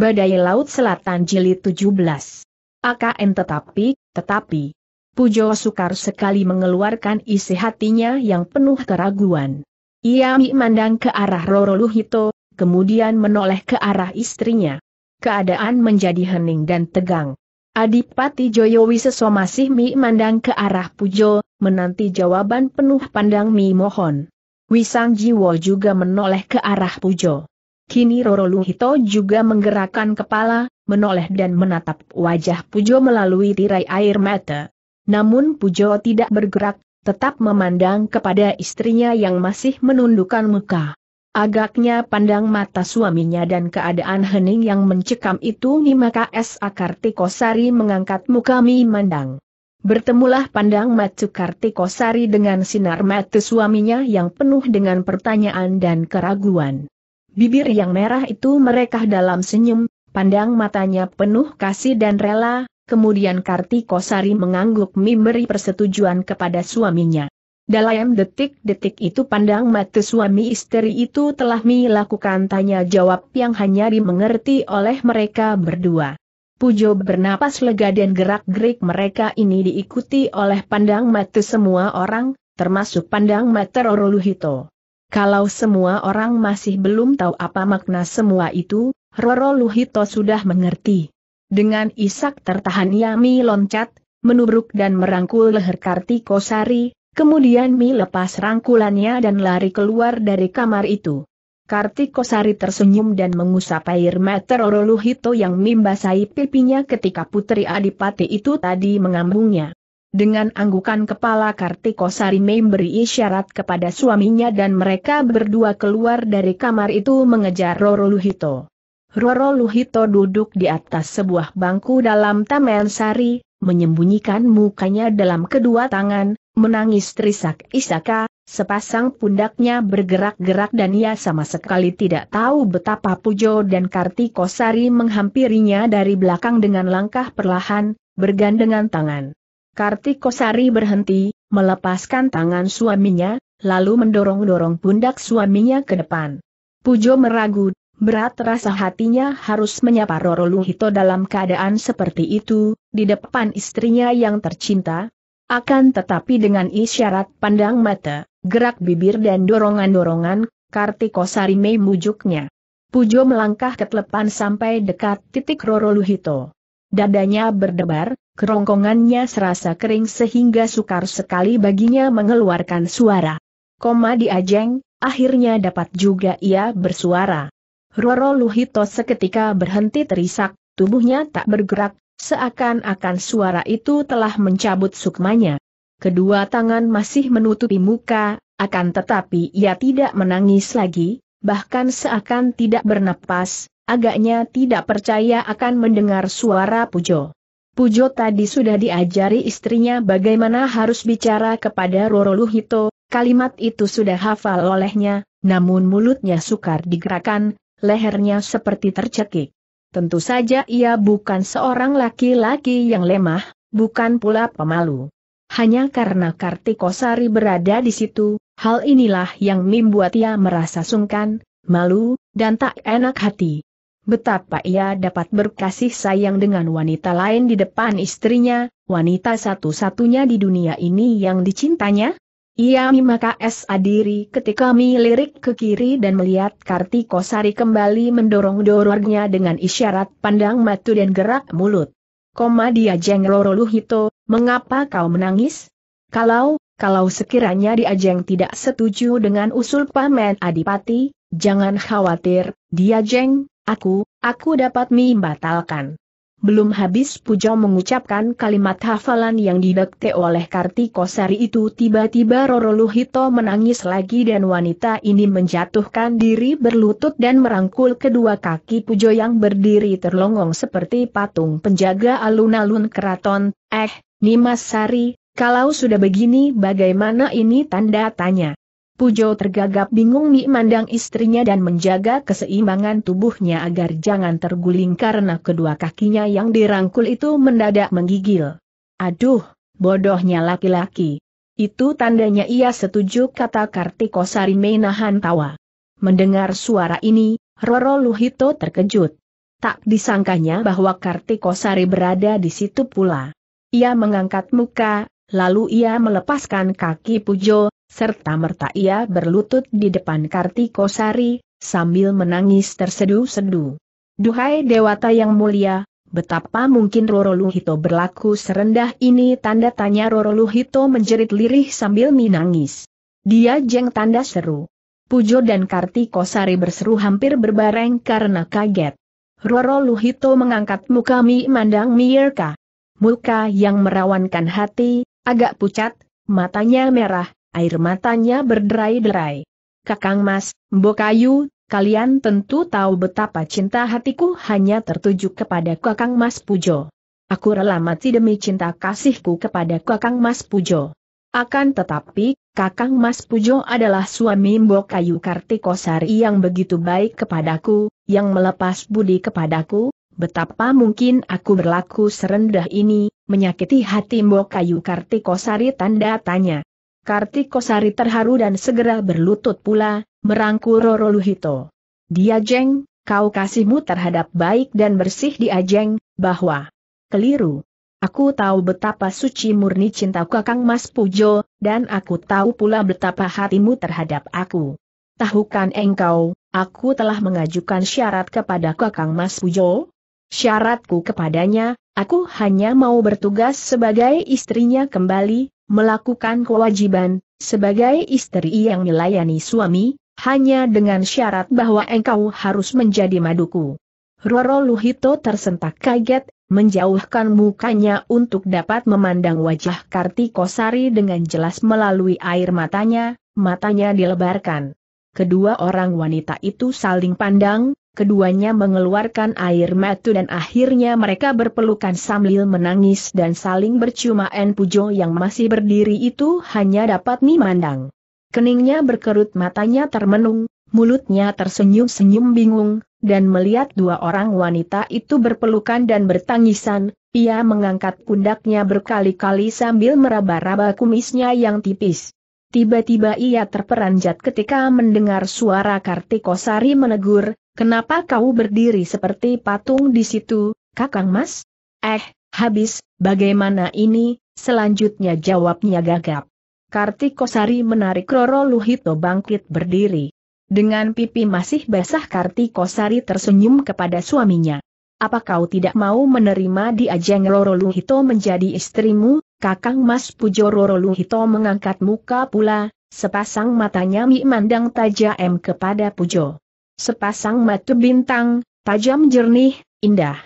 Badai Laut Selatan Jilid 17. AKN tetapi, tetapi. Pujo sukar sekali mengeluarkan isi hatinya yang penuh keraguan. Ia memandang ke arah Roro Luhito, kemudian menoleh ke arah istrinya. Keadaan menjadi hening dan tegang. Adipati Joyo Wiseso masih memandang ke arah Pujo, menanti jawaban penuh pandang Mi mohon. Wisang Jiwo juga menoleh ke arah Pujo. Kini Roro Luhito juga menggerakkan kepala, menoleh dan menatap wajah Pujo melalui tirai air mata. Namun Pujo tidak bergerak, tetap memandang kepada istrinya yang masih menundukkan muka. Agaknya pandang mata suaminya dan keadaan hening yang mencekam itu maka S. Kartikosari mengangkat muka mandang. Bertemulah pandang mata Kartikosari dengan sinar mata suaminya yang penuh dengan pertanyaan dan keraguan. Bibir yang merah itu mereka dalam senyum, pandang matanya penuh kasih dan rela, kemudian Kartikosari mengangguk memberi persetujuan kepada suaminya. Dalam detik-detik itu pandang mata suami istri itu telah melakukan tanya jawab yang hanya dimengerti oleh mereka berdua. Pujo bernapas lega dan gerak-gerik mereka ini diikuti oleh pandang mata semua orang, termasuk pandang mata Roro Luhito. Kalau semua orang masih belum tahu apa makna semua itu, Roro Luhito sudah mengerti. Dengan isak tertahan ia Mi loncat, menubruk dan merangkul leher Kartikosari, kemudian Mi lepas rangkulannya dan lari keluar dari kamar itu. Kartikosari tersenyum dan mengusap air mata Roro Luhito yang membasahi pipinya ketika putri adipati itu tadi mengambungnya. Dengan anggukan kepala Kartikosari memberi isyarat kepada suaminya dan mereka berdua keluar dari kamar itu mengejar Roro Luhito. Roro Luhito duduk di atas sebuah bangku dalam Taman Sari, menyembunyikan mukanya dalam kedua tangan, menangis terisak-isaka, sepasang pundaknya bergerak-gerak dan ia sama sekali tidak tahu betapa Pujo dan Kartikosari menghampirinya dari belakang dengan langkah perlahan, bergandengan tangan. Kartikosari berhenti, melepaskan tangan suaminya, lalu mendorong-dorong pundak suaminya ke depan. Pujo meragu, berat rasa hatinya harus menyapa Roro Luhito dalam keadaan seperti itu, di depan istrinya yang tercinta. Akan tetapi dengan isyarat pandang mata, gerak bibir dan dorongan-dorongan, Kartikosari memujuknya. Pujo melangkah ke depan sampai dekat titik Roro Luhito. Dadanya berdebar, kerongkongannya serasa kering sehingga sukar sekali baginya mengeluarkan suara. Koma diajeng, akhirnya dapat juga ia bersuara. Roro Luhito seketika berhenti terisak, tubuhnya tak bergerak, seakan-akan suara itu telah mencabut sukmanya. Kedua tangan masih menutupi muka, akan tetapi ia tidak menangis lagi, bahkan seakan tidak bernapas, agaknya tidak percaya akan mendengar suara Pujo. Pujo tadi sudah diajari istrinya bagaimana harus bicara kepada Roro Luhito, kalimat itu sudah hafal olehnya, namun mulutnya sukar digerakkan, lehernya seperti tercekik. Tentu saja ia bukan seorang laki-laki yang lemah, bukan pula pemalu. Hanya karena Kartikosari berada di situ, hal inilah yang membuat ia merasa sungkan, malu, dan tak enak hati betapa ia dapat berkasih sayang dengan wanita lain di depan istrinya, wanita satu-satunya di dunia ini yang dicintanya? Ia mimaka es adiri ketika melirik ke kiri dan melihat Kartiko Sari kembali mendorong-dorongnya dengan isyarat pandang matu dan gerak mulut. Koma dia jeng Luhito, mengapa kau menangis? Kalau, kalau sekiranya dia jeng tidak setuju dengan usul pamen adipati, jangan khawatir, dia jeng, Aku, aku dapat membatalkan. Belum habis Pujo mengucapkan kalimat hafalan yang didekte oleh Kartiko Sari itu tiba-tiba Roro Luhito menangis lagi dan wanita ini menjatuhkan diri berlutut dan merangkul kedua kaki Pujo yang berdiri terlongong seperti patung penjaga alun-alun keraton. Eh, Nimas Sari, kalau sudah begini bagaimana ini tanda tanya? Pujo tergagap bingung memandang istrinya dan menjaga keseimbangan tubuhnya agar jangan terguling karena kedua kakinya yang dirangkul itu mendadak menggigil. Aduh, bodohnya laki-laki. Itu tandanya ia setuju kata Kartiko Sari menahan tawa. Mendengar suara ini, Roro Luhito terkejut. Tak disangkanya bahwa Kartiko Sari berada di situ pula. Ia mengangkat muka, lalu ia melepaskan kaki Pujo, serta-merta ia berlutut di depan Kartikosari, sambil menangis tersedu-sedu. Duhai Dewata yang mulia, betapa mungkin Roro Luhito berlaku serendah ini tanda tanya Roro Luhito menjerit lirih sambil menangis. Dia jeng tanda seru. Pujo dan Kartikosari berseru hampir berbareng karena kaget. Roro Luhito mengangkat muka Mi Mandang Mierka. Muka yang merawankan hati, agak pucat, matanya merah, Air matanya berderai-derai. Kakang Mas, Mbokayu, kalian tentu tahu betapa cinta hatiku hanya tertuju kepada Kakang Mas Pujo. Aku rela mati demi cinta kasihku kepada Kakang Mas Pujo. Akan tetapi, Kakang Mas Pujo adalah suami Mbokayu Kartikosari yang begitu baik kepadaku, yang melepas budi kepadaku, betapa mungkin aku berlaku serendah ini, menyakiti hati Mbokayu Kartikosari tanda tanya. Kartikosari terharu dan segera berlutut pula, merangkul Roro Luhito. Dia jeng, kau kasihmu terhadap baik dan bersih di ajeng, bahwa keliru. Aku tahu betapa suci murni cinta kakang Mas Pujo, dan aku tahu pula betapa hatimu terhadap aku. Tahukan engkau, aku telah mengajukan syarat kepada kakang Mas Pujo. Syaratku kepadanya, aku hanya mau bertugas sebagai istrinya kembali, melakukan kewajiban, sebagai istri yang melayani suami, hanya dengan syarat bahwa engkau harus menjadi maduku. Roro Luhito tersentak kaget, menjauhkan mukanya untuk dapat memandang wajah Kartikosari dengan jelas melalui air matanya, matanya dilebarkan. Kedua orang wanita itu saling pandang, keduanya mengeluarkan air mata dan akhirnya mereka berpelukan sambil menangis dan saling bercuma En Pujo yang masih berdiri itu hanya dapat memandang. Keningnya berkerut matanya termenung, mulutnya tersenyum-senyum bingung, dan melihat dua orang wanita itu berpelukan dan bertangisan, ia mengangkat pundaknya berkali-kali sambil meraba-raba kumisnya yang tipis. Tiba-tiba ia terperanjat ketika mendengar suara Kartikosari menegur, kenapa kau berdiri seperti patung di situ, kakang mas? Eh, habis, bagaimana ini, selanjutnya jawabnya gagap. Kartikosari menarik Roro Luhito bangkit berdiri. Dengan pipi masih basah Kartikosari tersenyum kepada suaminya. Apa kau tidak mau menerima diajeng ajang Roro Luhito menjadi istrimu, kakang mas Pujo Roro Luhito mengangkat muka pula, sepasang matanya memandang tajam kepada Pujo. Sepasang mata bintang, tajam jernih, indah.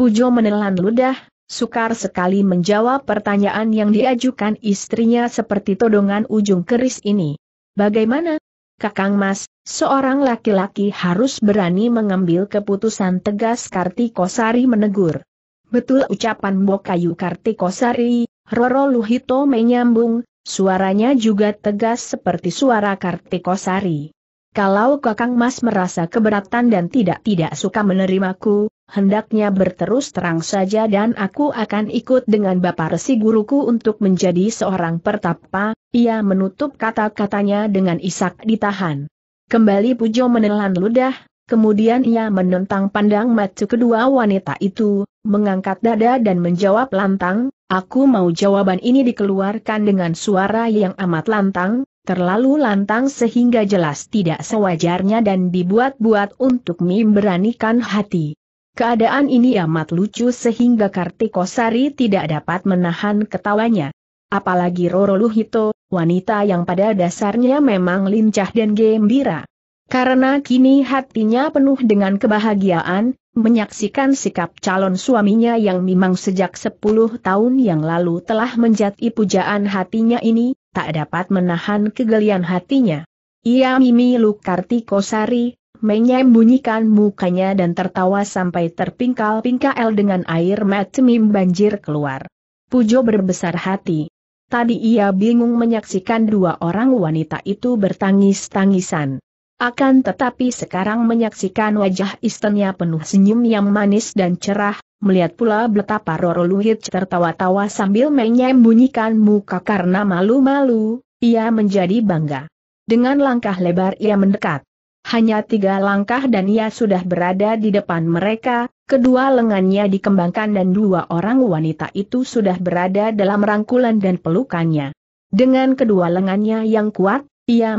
Pujo menelan ludah, sukar sekali menjawab pertanyaan yang diajukan istrinya seperti todongan ujung keris ini. Bagaimana? Kakang Mas, seorang laki-laki harus berani mengambil keputusan tegas Kartikosari menegur. Betul ucapan Bokayu Kartikosari, Roro Luhito menyambung, suaranya juga tegas seperti suara Kartikosari. Kalau Kakang Mas merasa keberatan dan tidak-tidak suka menerimaku, hendaknya berterus terang saja dan aku akan ikut dengan Bapak Resi guruku untuk menjadi seorang pertapa, ia menutup kata-katanya dengan isak ditahan. Kembali Pujo menelan ludah, kemudian ia menentang pandang mata kedua wanita itu, mengangkat dada dan menjawab lantang, aku mau jawaban ini dikeluarkan dengan suara yang amat lantang, terlalu lantang sehingga jelas tidak sewajarnya dan dibuat-buat untuk memberanikan hati. Keadaan ini amat lucu sehingga Kartikosari tidak dapat menahan ketawanya. Apalagi Roro Luhito, wanita yang pada dasarnya memang lincah dan gembira. Karena kini hatinya penuh dengan kebahagiaan, menyaksikan sikap calon suaminya yang memang sejak 10 tahun yang lalu telah menjadi pujaan hatinya ini, tak dapat menahan kegelian hatinya. Ia Mimi Lukarti Kosari, menyembunyikan mukanya dan tertawa sampai terpingkal-pingkal dengan air mata banjir keluar. Pujo berbesar hati. Tadi ia bingung menyaksikan dua orang wanita itu bertangis-tangisan. Akan tetapi sekarang menyaksikan wajah istrinya penuh senyum yang manis dan cerah, melihat pula betapa Roro Luhit tertawa-tawa sambil menyembunyikan muka karena malu-malu, ia menjadi bangga. Dengan langkah lebar ia mendekat. Hanya tiga langkah dan ia sudah berada di depan mereka, kedua lengannya dikembangkan dan dua orang wanita itu sudah berada dalam rangkulan dan pelukannya. Dengan kedua lengannya yang kuat, ia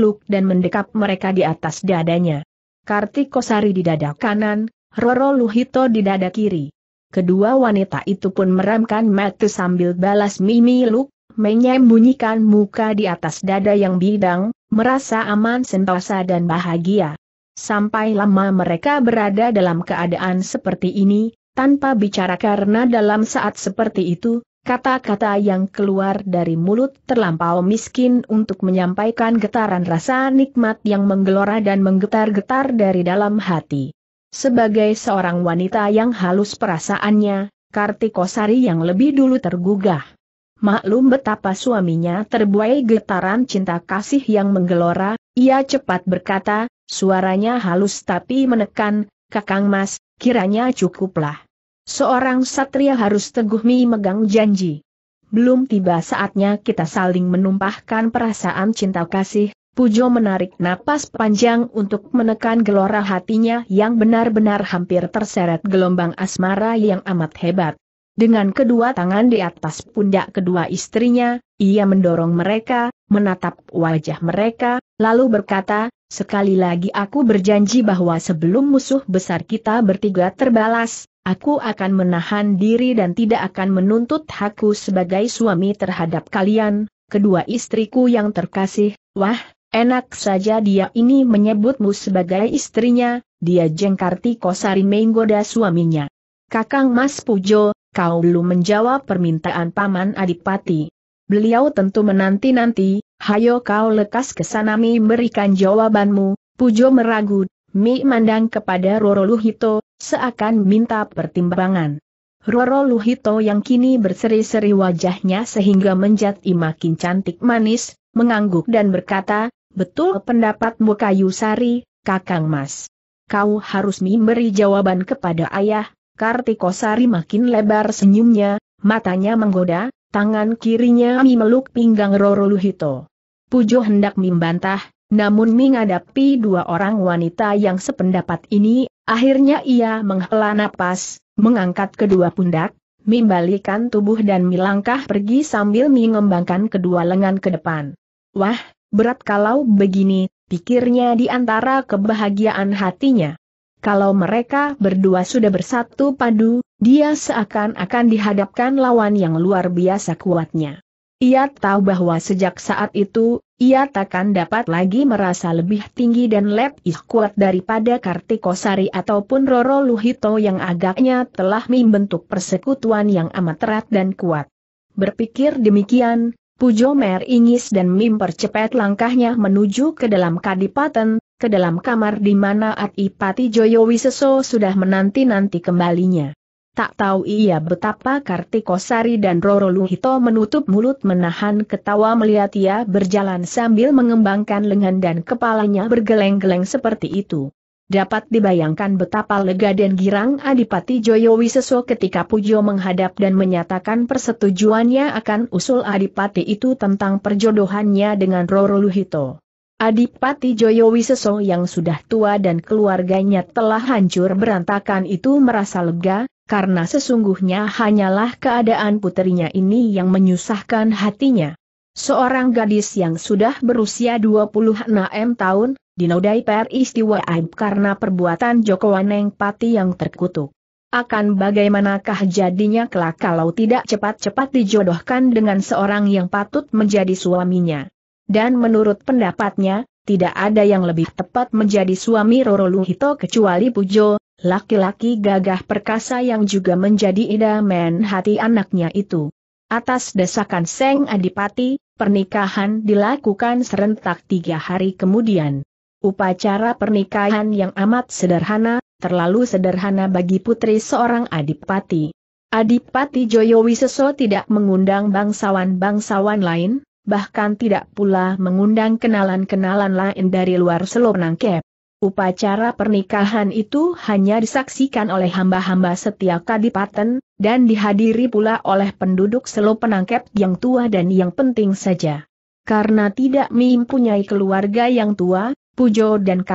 luk dan mendekap mereka di atas dadanya. Kartikosari di dada kanan, Roro Luhito di dada kiri. Kedua wanita itu pun meramkan mata sambil balas mimi luk, menyembunyikan muka di atas dada yang bidang, merasa aman sentosa dan bahagia. Sampai lama mereka berada dalam keadaan seperti ini, tanpa bicara karena dalam saat seperti itu, Kata-kata yang keluar dari mulut terlampau miskin untuk menyampaikan getaran rasa nikmat yang menggelora dan menggetar-getar dari dalam hati. Sebagai seorang wanita yang halus perasaannya, Kartikosari yang lebih dulu tergugah. Maklum betapa suaminya terbuai getaran cinta kasih yang menggelora, ia cepat berkata, suaranya halus tapi menekan, Kakang Mas, kiranya cukuplah. Seorang satria harus teguh memegang janji. Belum tiba saatnya kita saling menumpahkan perasaan cinta kasih, Pujo menarik napas panjang untuk menekan gelora hatinya yang benar-benar hampir terseret gelombang asmara yang amat hebat. Dengan kedua tangan di atas pundak kedua istrinya, ia mendorong mereka, menatap wajah mereka, Lalu berkata, sekali lagi aku berjanji bahwa sebelum musuh besar kita bertiga terbalas, aku akan menahan diri dan tidak akan menuntut hakku sebagai suami terhadap kalian, kedua istriku yang terkasih, wah, enak saja dia ini menyebutmu sebagai istrinya, dia jengkarti kosari menggoda suaminya. Kakang Mas Pujo, kau belum menjawab permintaan Paman Adipati. Beliau tentu menanti-nanti, hayo kau lekas mi berikan jawabanmu, Pujo meragu, Mi mandang kepada Roro Luhito, seakan minta pertimbangan. Roro Luhito yang kini berseri-seri wajahnya sehingga menjadi makin cantik manis, mengangguk dan berkata, betul pendapatmu kayu sari, kakang mas. Kau harus memberi jawaban kepada ayah, Kartikosari makin lebar senyumnya, matanya menggoda, tangan kirinya Mi meluk pinggang Roro Luhito. Pujo hendak membantah, namun menghadapi dua orang wanita yang sependapat ini, akhirnya ia menghela napas, mengangkat kedua pundak, membalikan tubuh dan melangkah pergi sambil mengembangkan kedua lengan ke depan. Wah, berat kalau begini, pikirnya di antara kebahagiaan hatinya. Kalau mereka berdua sudah bersatu padu, dia seakan-akan dihadapkan lawan yang luar biasa kuatnya. Ia tahu bahwa sejak saat itu, ia takkan dapat lagi merasa lebih tinggi dan lebih kuat daripada Kartikosari ataupun Roro Luhito yang agaknya telah membentuk persekutuan yang amat erat dan kuat. Berpikir demikian, Pujo Mer ingis dan mempercepat langkahnya menuju ke dalam kadipaten, ke dalam kamar di mana adipati Joyo Wiseso sudah menanti-nanti kembalinya. Tak tahu ia betapa Kartikosari dan Roro Luhito menutup mulut menahan ketawa melihat ia berjalan sambil mengembangkan lengan dan kepalanya bergeleng-geleng seperti itu. Dapat dibayangkan betapa lega dan girang Adipati Joyo Wiseso ketika Pujo menghadap dan menyatakan persetujuannya akan usul Adipati itu tentang perjodohannya dengan Roro Luhito. Adipati Joyo Wiseso yang sudah tua dan keluarganya telah hancur berantakan itu merasa lega, karena sesungguhnya hanyalah keadaan putrinya ini yang menyusahkan hatinya. Seorang gadis yang sudah berusia 26 tahun, dinodai peristiwa aib karena perbuatan Joko Waneng Pati yang terkutuk. Akan bagaimanakah jadinya kelak kalau tidak cepat-cepat dijodohkan dengan seorang yang patut menjadi suaminya. Dan menurut pendapatnya, tidak ada yang lebih tepat menjadi suami Roro Luhito kecuali Pujo, laki-laki gagah perkasa yang juga menjadi idaman hati anaknya itu. Atas desakan Seng Adipati, pernikahan dilakukan serentak tiga hari kemudian. Upacara pernikahan yang amat sederhana, terlalu sederhana bagi putri seorang Adipati. Adipati Joyo Wiseso tidak mengundang bangsawan-bangsawan lain, bahkan tidak pula mengundang kenalan-kenalan lain dari luar Nangkep. Upacara pernikahan itu hanya disaksikan oleh hamba-hamba setia kadipaten, dan dihadiri pula oleh penduduk selo penangkep yang tua dan yang penting saja. Karena tidak mempunyai keluarga yang tua, Pujo dan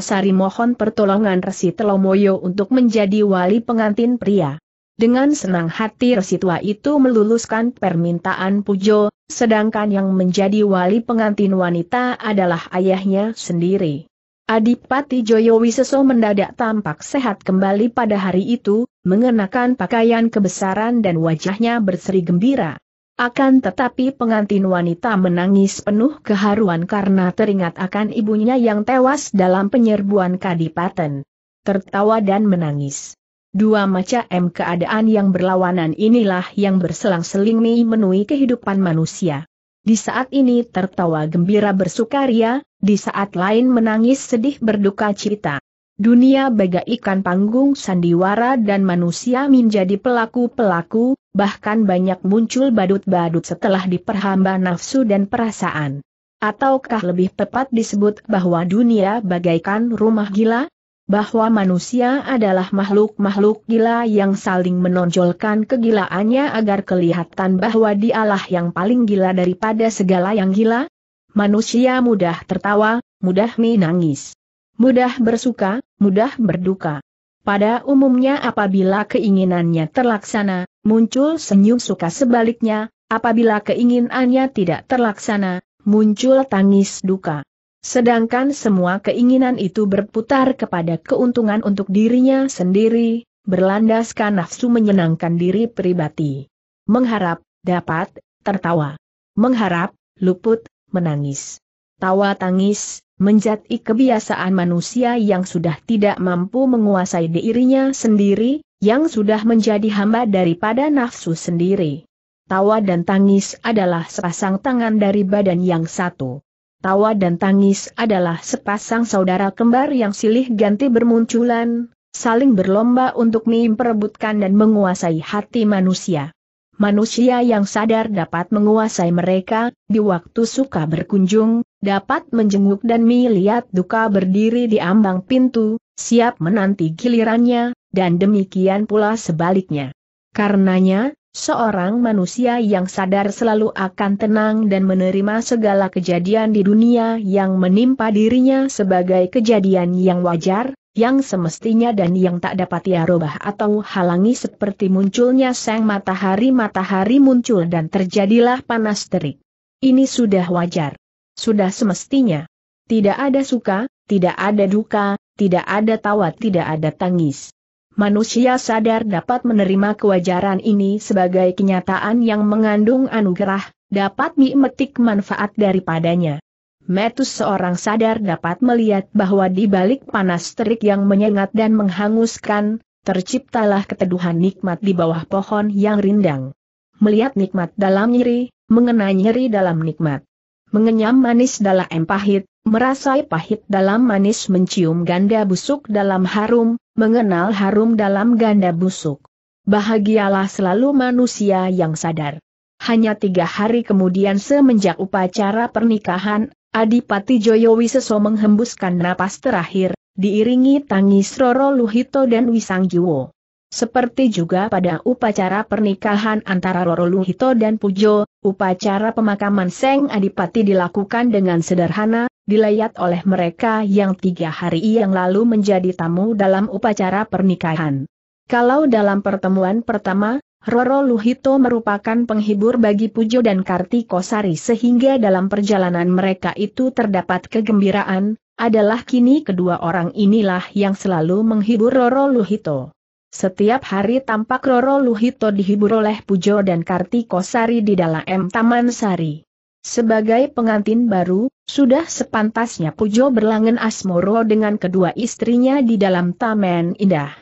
Sari mohon pertolongan Resi Telomoyo untuk menjadi wali pengantin pria. Dengan senang hati Resi tua itu meluluskan permintaan Pujo, sedangkan yang menjadi wali pengantin wanita adalah ayahnya sendiri. Adipati Joyo Wiseso mendadak tampak sehat kembali pada hari itu, mengenakan pakaian kebesaran dan wajahnya berseri gembira. Akan tetapi pengantin wanita menangis penuh keharuan karena teringat akan ibunya yang tewas dalam penyerbuan kadipaten. Tertawa dan menangis. Dua macam keadaan yang berlawanan inilah yang berselang-seling memenuhi kehidupan manusia. Di saat ini tertawa gembira bersukaria, di saat lain menangis sedih berduka cita. Dunia bagaikan panggung sandiwara dan manusia menjadi pelaku-pelaku, bahkan banyak muncul badut-badut setelah diperhamba nafsu dan perasaan. Ataukah lebih tepat disebut bahwa dunia bagaikan rumah gila? bahwa manusia adalah makhluk-makhluk gila yang saling menonjolkan kegilaannya agar kelihatan bahwa dialah yang paling gila daripada segala yang gila? Manusia mudah tertawa, mudah menangis, mudah bersuka, mudah berduka. Pada umumnya apabila keinginannya terlaksana, muncul senyum suka sebaliknya, apabila keinginannya tidak terlaksana, muncul tangis duka. Sedangkan semua keinginan itu berputar kepada keuntungan untuk dirinya sendiri, berlandaskan nafsu menyenangkan diri pribadi. Mengharap, dapat, tertawa. Mengharap, luput, menangis. Tawa tangis, menjadi kebiasaan manusia yang sudah tidak mampu menguasai dirinya sendiri, yang sudah menjadi hamba daripada nafsu sendiri. Tawa dan tangis adalah sepasang tangan dari badan yang satu. Tawa dan tangis adalah sepasang saudara kembar yang silih ganti bermunculan, saling berlomba untuk memperebutkan dan menguasai hati manusia. Manusia yang sadar dapat menguasai mereka, di waktu suka berkunjung, dapat menjenguk dan melihat duka berdiri di ambang pintu, siap menanti gilirannya, dan demikian pula sebaliknya. Karenanya, Seorang manusia yang sadar selalu akan tenang dan menerima segala kejadian di dunia yang menimpa dirinya sebagai kejadian yang wajar, yang semestinya dan yang tak dapat ia rubah atau halangi seperti munculnya sang matahari-matahari muncul dan terjadilah panas terik. Ini sudah wajar. Sudah semestinya. Tidak ada suka, tidak ada duka, tidak ada tawa, tidak ada tangis manusia sadar dapat menerima kewajaran ini sebagai kenyataan yang mengandung anugerah, dapat memetik manfaat daripadanya. Metus seorang sadar dapat melihat bahwa di balik panas terik yang menyengat dan menghanguskan, terciptalah keteduhan nikmat di bawah pohon yang rindang. Melihat nikmat dalam nyeri, mengenai nyeri dalam nikmat. Mengenyam manis dalam empahit, merasai pahit dalam manis mencium ganda busuk dalam harum, mengenal harum dalam ganda busuk. Bahagialah selalu manusia yang sadar. Hanya tiga hari kemudian semenjak upacara pernikahan, Adipati Joyowiseso menghembuskan napas terakhir, diiringi tangis Roro Luhito dan Wisang Jiwo. Seperti juga pada upacara pernikahan antara Roro Luhito dan Pujo, upacara pemakaman Seng Adipati dilakukan dengan sederhana, dilayat oleh mereka yang tiga hari yang lalu menjadi tamu dalam upacara pernikahan. Kalau dalam pertemuan pertama, Roro Luhito merupakan penghibur bagi Pujo dan Kartikosari sehingga dalam perjalanan mereka itu terdapat kegembiraan, adalah kini kedua orang inilah yang selalu menghibur Roro Luhito. Setiap hari tampak Roro Luhito dihibur oleh Pujo dan Kartikosari di dalam Taman Sari. Sebagai pengantin baru, sudah sepantasnya Pujo berlangen asmoro dengan kedua istrinya di dalam Taman Indah.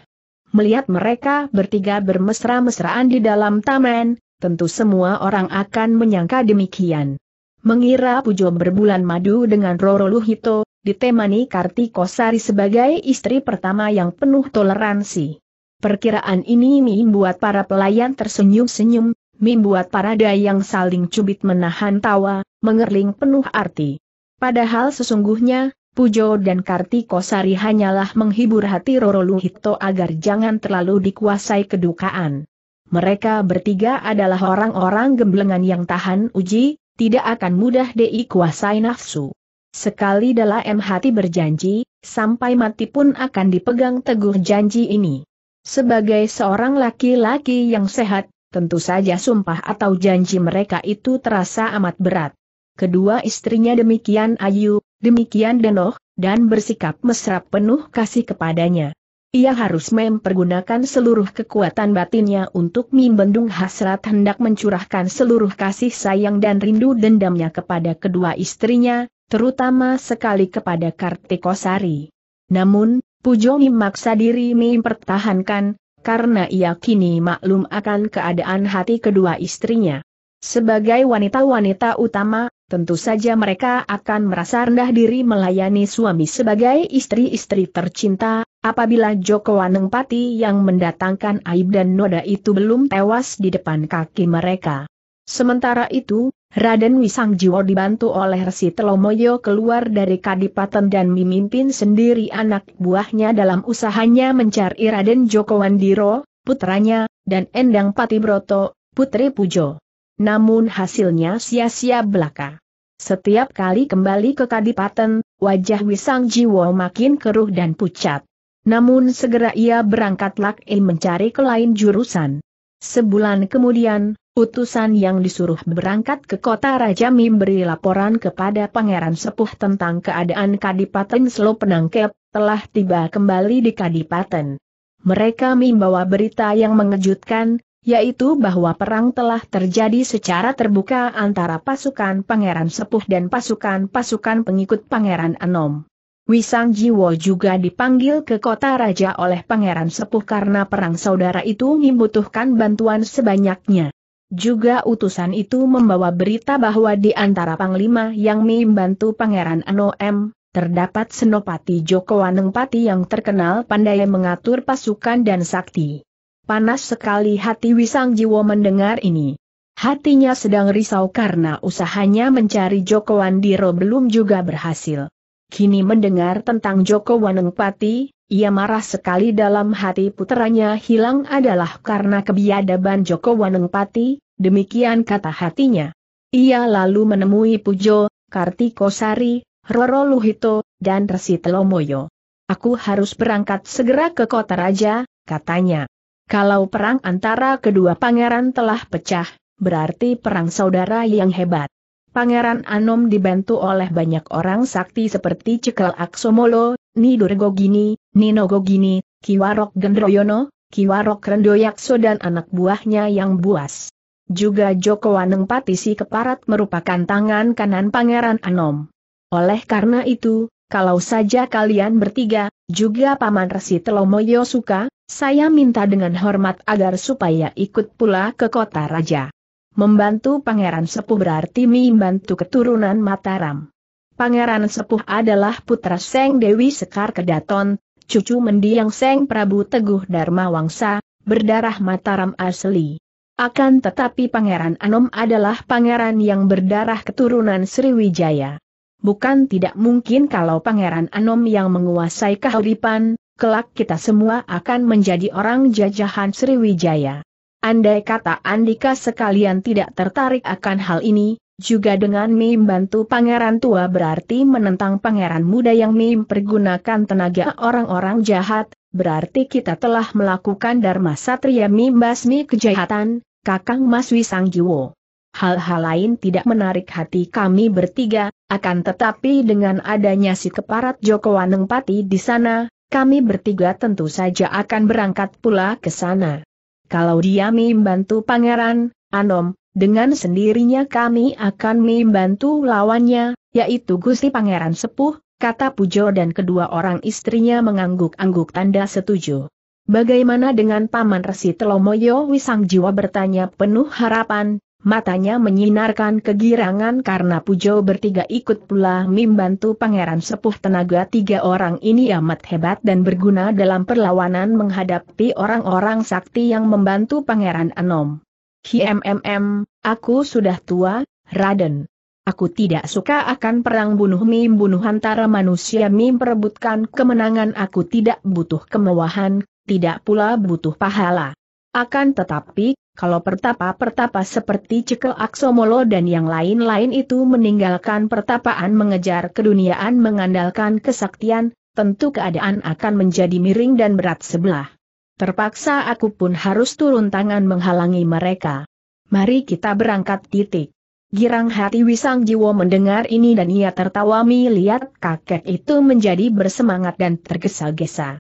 Melihat mereka bertiga bermesra-mesraan di dalam taman, tentu semua orang akan menyangka demikian. Mengira Pujo berbulan madu dengan Roro Luhito, ditemani Kartikosari sebagai istri pertama yang penuh toleransi. Perkiraan ini membuat para pelayan tersenyum-senyum, membuat para dayang saling cubit menahan tawa, mengerling penuh arti. Padahal sesungguhnya, Pujo dan Kartikosari hanyalah menghibur hati Roro Luhito agar jangan terlalu dikuasai kedukaan. Mereka bertiga adalah orang-orang gemblengan yang tahan uji, tidak akan mudah dikuasai nafsu. Sekali dalam hati berjanji, sampai mati pun akan dipegang teguh janji ini. Sebagai seorang laki-laki yang sehat, tentu saja sumpah atau janji mereka itu terasa amat berat kedua istrinya demikian ayu, demikian denoh, dan bersikap mesra penuh kasih kepadanya. Ia harus mempergunakan seluruh kekuatan batinnya untuk membendung hasrat hendak mencurahkan seluruh kasih sayang dan rindu dendamnya kepada kedua istrinya, terutama sekali kepada Kartikosari. Namun, Pujo memaksa diri mempertahankan, karena ia kini maklum akan keadaan hati kedua istrinya. Sebagai wanita-wanita utama, tentu saja mereka akan merasa rendah diri melayani suami sebagai istri-istri tercinta, apabila Joko Waneng Pati yang mendatangkan aib dan noda itu belum tewas di depan kaki mereka. Sementara itu, Raden Wisang Jiwo dibantu oleh Resi Telomoyo keluar dari kadipaten dan memimpin sendiri anak buahnya dalam usahanya mencari Raden Joko Wandiro, putranya, dan Endang Pati Broto, putri Pujo. Namun hasilnya sia-sia belaka. Setiap kali kembali ke Kadipaten, wajah Wisang Jiwo makin keruh dan pucat. Namun segera ia berangkat lagi mencari ke lain jurusan. Sebulan kemudian, utusan yang disuruh berangkat ke kota Raja memberi laporan kepada Pangeran Sepuh tentang keadaan Kadipaten Slo Penangkep, telah tiba kembali di Kadipaten. Mereka membawa berita yang mengejutkan, yaitu bahwa perang telah terjadi secara terbuka antara pasukan Pangeran Sepuh dan pasukan-pasukan pengikut Pangeran Anom. Wisang Jiwo juga dipanggil ke kota raja oleh Pangeran Sepuh karena perang saudara itu membutuhkan bantuan sebanyaknya. Juga utusan itu membawa berita bahwa di antara panglima yang membantu Pangeran Anom, terdapat Senopati Joko Anengpati yang terkenal pandai mengatur pasukan dan sakti. Panas sekali hati Wisang Jiwo mendengar ini. Hatinya sedang risau karena usahanya mencari Joko Wandiro belum juga berhasil. Kini mendengar tentang Joko Wanengpati, ia marah sekali dalam hati putranya hilang adalah karena kebiadaban Joko Wanengpati, demikian kata hatinya. Ia lalu menemui Pujo, Kartikosari, Roro Luhito, dan Resi Telomoyo. Aku harus berangkat segera ke kota raja, katanya. Kalau perang antara kedua pangeran telah pecah, berarti perang saudara yang hebat. Pangeran Anom dibantu oleh banyak orang sakti seperti Cikal Aksomolo, Nidur Gogini, Nino Gogini, Kiwarok Gendroyono, Kiwarok Rendoyakso dan anak buahnya yang buas. Juga Joko Waneng Patisi Keparat merupakan tangan kanan Pangeran Anom. Oleh karena itu, kalau saja kalian bertiga, juga Paman Resi Telomoyo suka, saya minta dengan hormat agar supaya ikut pula ke kota raja. Membantu pangeran sepuh berarti membantu keturunan Mataram. Pangeran sepuh adalah putra Seng Dewi Sekar Kedaton, cucu mendiang Seng Prabu Teguh Dharma Wangsa, berdarah Mataram asli. Akan tetapi Pangeran Anom adalah pangeran yang berdarah keturunan Sriwijaya. Bukan tidak mungkin kalau Pangeran Anom yang menguasai kehidupan, kelak kita semua akan menjadi orang jajahan Sriwijaya. Andai kata Andika sekalian tidak tertarik akan hal ini, juga dengan Mim bantu pangeran tua berarti menentang pangeran muda yang Mim pergunakan tenaga orang-orang jahat, berarti kita telah melakukan Dharma Satria Mim basmi kejahatan, Kakang Mas Wisanggiwo. Hal-hal lain tidak menarik hati kami bertiga, akan tetapi dengan adanya si keparat Joko Wanengpati di sana, kami bertiga tentu saja akan berangkat pula ke sana. Kalau dia membantu pangeran, Anom, dengan sendirinya kami akan membantu lawannya, yaitu Gusti Pangeran Sepuh, kata Pujo dan kedua orang istrinya mengangguk-angguk tanda setuju. Bagaimana dengan Paman Resi Telomoyo Wisang bertanya penuh harapan, matanya menyinarkan kegirangan karena Pujo bertiga ikut pula membantu pangeran sepuh tenaga tiga orang ini amat hebat dan berguna dalam perlawanan menghadapi orang-orang sakti yang membantu pangeran Anom. HMMM, aku sudah tua, Raden. Aku tidak suka akan perang bunuh mim bunuh antara manusia mim perebutkan kemenangan aku tidak butuh kemewahan, tidak pula butuh pahala. Akan tetapi, kalau pertapa-pertapa seperti Cekel Aksomolo dan yang lain-lain itu meninggalkan pertapaan mengejar keduniaan mengandalkan kesaktian, tentu keadaan akan menjadi miring dan berat sebelah. Terpaksa aku pun harus turun tangan menghalangi mereka. Mari kita berangkat titik. Girang hati Wisang Jiwo mendengar ini dan ia tertawa melihat kakek itu menjadi bersemangat dan tergesa-gesa.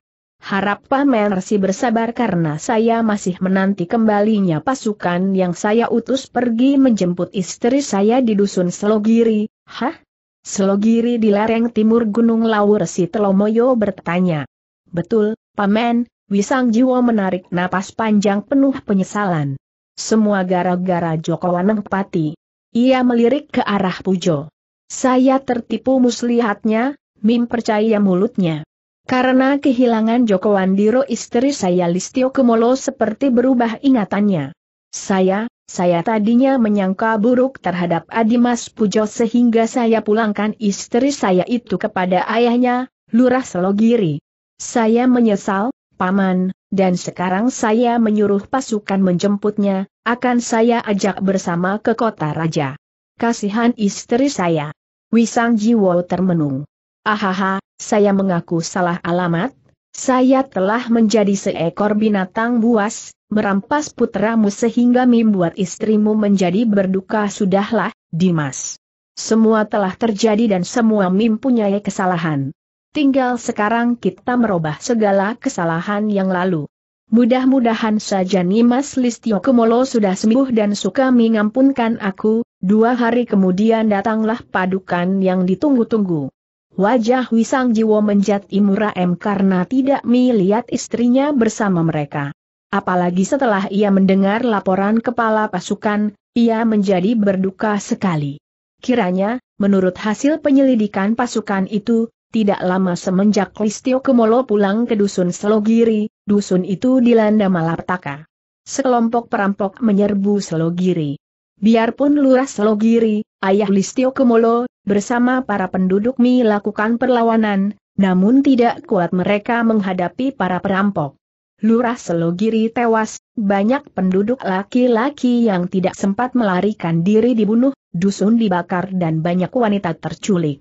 Harap Paman Resi bersabar karena saya masih menanti kembalinya pasukan yang saya utus pergi menjemput istri saya di dusun Selogiri, hah? Selogiri di lereng timur Gunung Lawu Resi Telomoyo bertanya. Betul, Paman, Wisang Jiwo menarik napas panjang penuh penyesalan. Semua gara-gara Joko Waneng Pati. Ia melirik ke arah Pujo. Saya tertipu muslihatnya, Mim percaya mulutnya. Karena kehilangan Joko Wandiro istri saya Listio Kemolo seperti berubah ingatannya. Saya, saya tadinya menyangka buruk terhadap Adimas Pujo sehingga saya pulangkan istri saya itu kepada ayahnya, Lurah Selogiri. Saya menyesal, Paman, dan sekarang saya menyuruh pasukan menjemputnya, akan saya ajak bersama ke kota raja. Kasihan istri saya. Wisang Jiwo termenung. Ahaha, saya mengaku salah alamat, saya telah menjadi seekor binatang buas, merampas putramu sehingga membuat istrimu menjadi berduka sudahlah, Dimas. Semua telah terjadi dan semua punya kesalahan. Tinggal sekarang kita merubah segala kesalahan yang lalu. Mudah-mudahan saja Nimas Listio Kemolo sudah sembuh dan suka mengampunkan aku, dua hari kemudian datanglah padukan yang ditunggu-tunggu. Wajah Wisang Jiwo menjat Imura m karena tidak melihat istrinya bersama mereka. Apalagi setelah ia mendengar laporan kepala pasukan, ia menjadi berduka sekali. Kiranya, menurut hasil penyelidikan pasukan itu, tidak lama semenjak Listio Kemolo pulang ke dusun Selogiri, dusun itu dilanda malapetaka. Sekelompok perampok menyerbu Selogiri. Biarpun lurah Selogiri, ayah Listio Kemolo, bersama para penduduk Mi lakukan perlawanan, namun tidak kuat mereka menghadapi para perampok. Lurah Selogiri tewas, banyak penduduk laki-laki yang tidak sempat melarikan diri dibunuh, dusun dibakar dan banyak wanita terculik.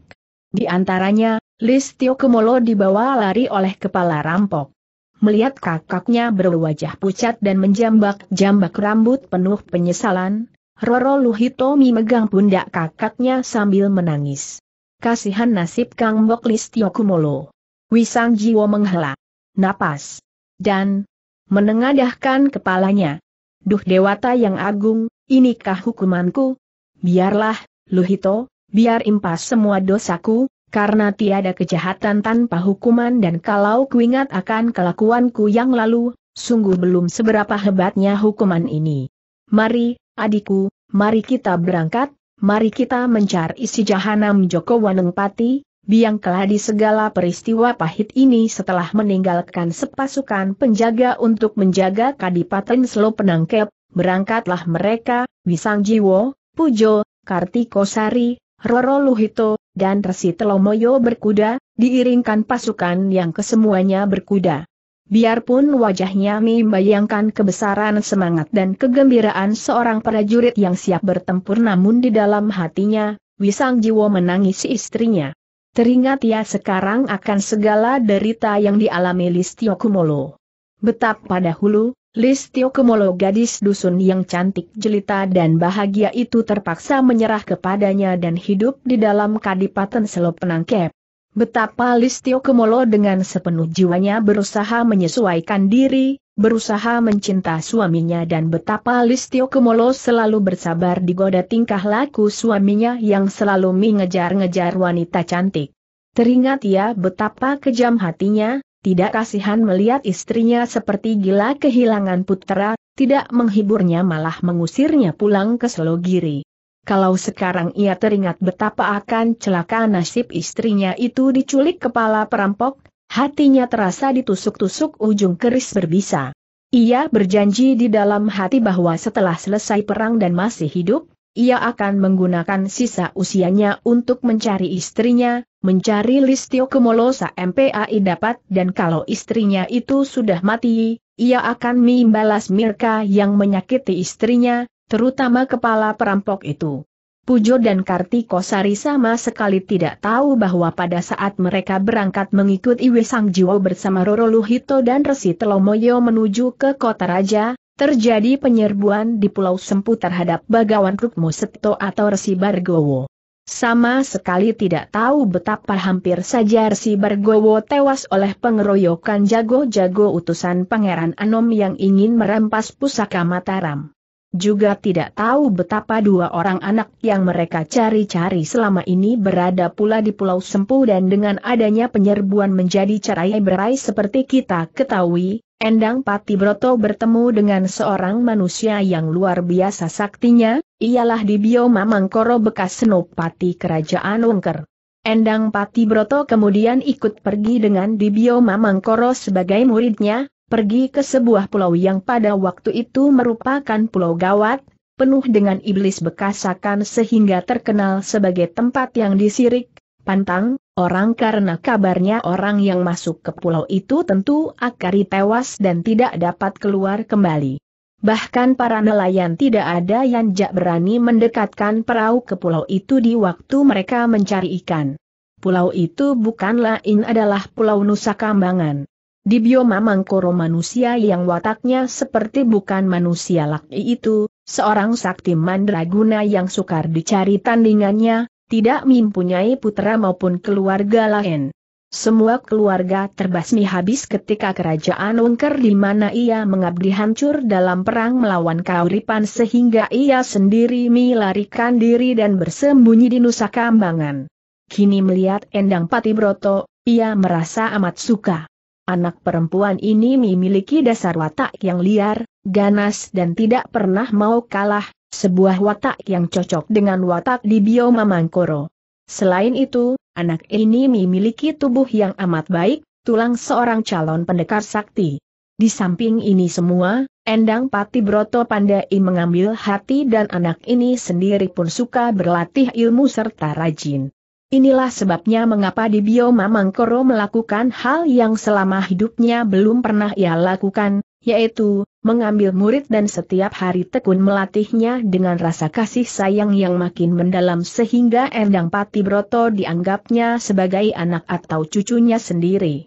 Di antaranya, Listio Kemolo dibawa lari oleh kepala rampok. Melihat kakaknya berwajah pucat dan menjambak-jambak rambut penuh penyesalan, Roro Luhito memegang pundak kakaknya sambil menangis. Kasihan nasib Kang Mok Listio Kumolo. Wisang Jiwo menghela. Napas. Dan menengadahkan kepalanya. Duh Dewata yang agung, inikah hukumanku? Biarlah, Luhito, biar impas semua dosaku, karena tiada kejahatan tanpa hukuman dan kalau kuingat akan kelakuanku yang lalu, sungguh belum seberapa hebatnya hukuman ini. Mari, adikku, mari kita berangkat, mari kita mencari si jahanam Joko Wanengpati, biang keladi segala peristiwa pahit ini setelah meninggalkan sepasukan penjaga untuk menjaga Kadipaten Slo Penangkep, berangkatlah mereka, Wisang Jiwo, Pujo, Kartikosari, Roro Luhito, dan Resi Telomoyo berkuda, diiringkan pasukan yang kesemuanya berkuda. Biarpun wajahnya membayangkan kebesaran semangat dan kegembiraan seorang prajurit yang siap bertempur namun di dalam hatinya, Wisang Jiwo menangisi istrinya. Teringat ia sekarang akan segala derita yang dialami Listio Kumolo. Betap pada hulu, Listio Kumolo gadis dusun yang cantik jelita dan bahagia itu terpaksa menyerah kepadanya dan hidup di dalam kadipaten selop penangkep. Betapa Listio Kemolo dengan sepenuh jiwanya berusaha menyesuaikan diri, berusaha mencinta suaminya dan betapa Listio Kemolo selalu bersabar digoda tingkah laku suaminya yang selalu mengejar-ngejar wanita cantik. Teringat ia ya betapa kejam hatinya, tidak kasihan melihat istrinya seperti gila kehilangan putera, tidak menghiburnya malah mengusirnya pulang ke Selogiri kalau sekarang ia teringat betapa akan celaka nasib istrinya itu diculik kepala perampok, hatinya terasa ditusuk-tusuk ujung keris berbisa. Ia berjanji di dalam hati bahwa setelah selesai perang dan masih hidup, ia akan menggunakan sisa usianya untuk mencari istrinya, mencari Listio Kemolosa MPAI dapat dan kalau istrinya itu sudah mati, ia akan membalas Mirka yang menyakiti istrinya, terutama kepala perampok itu. Pujo dan Kartiko Sari sama sekali tidak tahu bahwa pada saat mereka berangkat mengikuti Wisang Jiwo bersama Roro Luhito dan Resi Telomoyo menuju ke kota raja, terjadi penyerbuan di Pulau Sempu terhadap Bagawan Rukmo Seto atau Resi Bargowo. Sama sekali tidak tahu betapa hampir saja Resi Bargowo tewas oleh pengeroyokan jago-jago utusan Pangeran Anom yang ingin merampas pusaka Mataram juga tidak tahu betapa dua orang anak yang mereka cari-cari selama ini berada pula di Pulau Sempu dan dengan adanya penyerbuan menjadi cerai berai seperti kita ketahui, Endang Pati Broto bertemu dengan seorang manusia yang luar biasa saktinya, ialah di bioma Mangkoro bekas Senopati Kerajaan Wengker. Endang Pati Broto kemudian ikut pergi dengan Dibio Mamangkoro sebagai muridnya, pergi ke sebuah pulau yang pada waktu itu merupakan pulau gawat, penuh dengan iblis bekasakan sehingga terkenal sebagai tempat yang disirik, pantang, orang karena kabarnya orang yang masuk ke pulau itu tentu akari tewas dan tidak dapat keluar kembali. Bahkan para nelayan tidak ada yang jak berani mendekatkan perahu ke pulau itu di waktu mereka mencari ikan. Pulau itu bukanlah lain adalah Pulau Nusa Kambangan. Di bioma mangkoro manusia yang wataknya seperti bukan manusia laki itu, seorang sakti mandraguna yang sukar dicari tandingannya, tidak mempunyai putra maupun keluarga lain. Semua keluarga terbasmi habis ketika kerajaan Ungker di mana ia mengabdi hancur dalam perang melawan Kauripan sehingga ia sendiri melarikan diri dan bersembunyi di Nusa Kambangan. Kini melihat Endang Patibroto, ia merasa amat suka. Anak perempuan ini memiliki dasar watak yang liar, ganas dan tidak pernah mau kalah, sebuah watak yang cocok dengan watak di bioma Mangkoro. Selain itu, anak ini memiliki tubuh yang amat baik, tulang seorang calon pendekar sakti. Di samping ini semua, Endang Pati Broto pandai mengambil hati dan anak ini sendiri pun suka berlatih ilmu serta rajin. Inilah sebabnya mengapa di bioma Mangkoro melakukan hal yang selama hidupnya belum pernah ia lakukan, yaitu, mengambil murid dan setiap hari tekun melatihnya dengan rasa kasih sayang yang makin mendalam sehingga Endang Pati Broto dianggapnya sebagai anak atau cucunya sendiri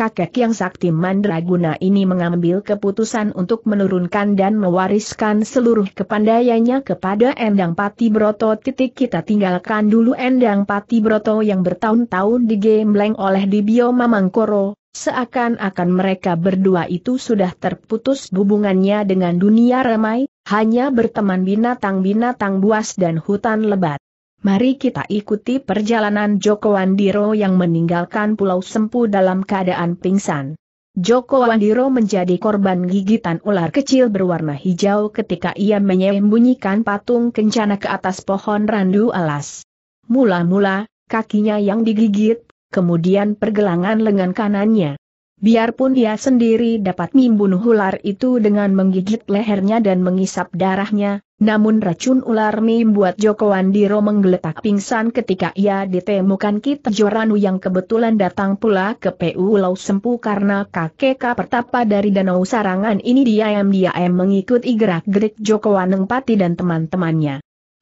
kakek yang sakti mandraguna ini mengambil keputusan untuk menurunkan dan mewariskan seluruh kepandaiannya kepada Endang Pati Broto. Titik kita tinggalkan dulu Endang Pati Broto yang bertahun-tahun digembleng oleh Dibio Mamangkoro, seakan-akan mereka berdua itu sudah terputus hubungannya dengan dunia ramai, hanya berteman binatang-binatang buas dan hutan lebat. Mari kita ikuti perjalanan Joko Wandiro yang meninggalkan Pulau Sempu dalam keadaan pingsan. Joko Wandiro menjadi korban gigitan ular kecil berwarna hijau ketika ia menyembunyikan patung kencana ke atas pohon randu alas. Mula-mula, kakinya yang digigit, kemudian pergelangan lengan kanannya. Biarpun dia sendiri dapat membunuh ular itu dengan menggigit lehernya dan mengisap darahnya, namun racun ular membuat Joko Andiro menggeletak pingsan ketika ia ditemukan Kita Joranu yang kebetulan datang pula ke PU Lau Sempu karena kakek pertapa dari Danau Sarangan ini diam-diam mengikuti gerak-gerik Joko Anengpati dan teman-temannya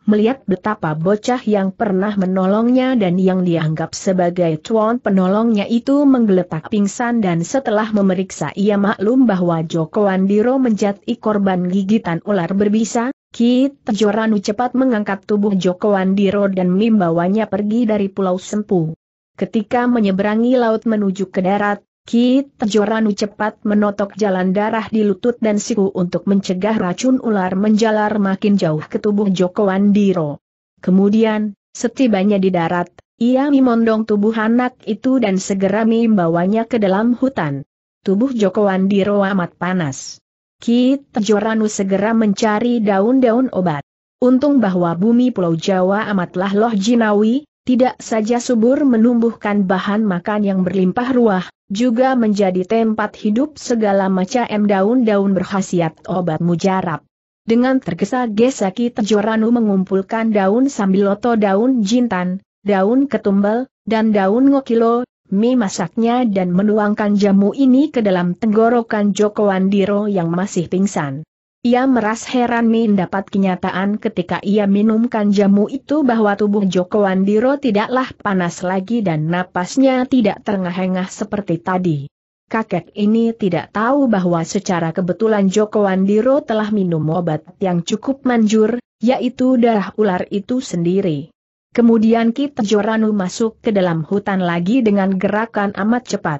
melihat betapa bocah yang pernah menolongnya dan yang dianggap sebagai tuan penolongnya itu menggeletak pingsan dan setelah memeriksa ia maklum bahwa Joko Andiro menjadi korban gigitan ular berbisa, Kit Joranu cepat mengangkat tubuh Joko Andiro dan membawanya pergi dari Pulau Sempu. Ketika menyeberangi laut menuju ke darat, Ki Tejoranu cepat menotok jalan darah di lutut dan siku untuk mencegah racun ular menjalar makin jauh ke tubuh Joko Wandiro. Kemudian, setibanya di darat, ia memondong tubuh anak itu dan segera membawanya ke dalam hutan. Tubuh Joko Wandiro amat panas. Ki Tejoranu segera mencari daun-daun obat. Untung bahwa bumi Pulau Jawa amatlah loh jinawi, tidak saja subur menumbuhkan bahan makan yang berlimpah ruah, juga menjadi tempat hidup segala macam daun-daun berkhasiat obat mujarab. Dengan tergesa-gesa kita Joranu mengumpulkan daun sambiloto daun jintan, daun ketumbel, dan daun ngokilo, mie masaknya dan menuangkan jamu ini ke dalam tenggorokan Joko Wandiro yang masih pingsan. Ia meras heran mendapat kenyataan ketika ia minumkan jamu itu bahwa tubuh Joko Wandiro tidaklah panas lagi dan napasnya tidak terengah-engah seperti tadi. Kakek ini tidak tahu bahwa secara kebetulan Joko Wandiro telah minum obat yang cukup manjur, yaitu darah ular itu sendiri. Kemudian Kita Joranu masuk ke dalam hutan lagi dengan gerakan amat cepat.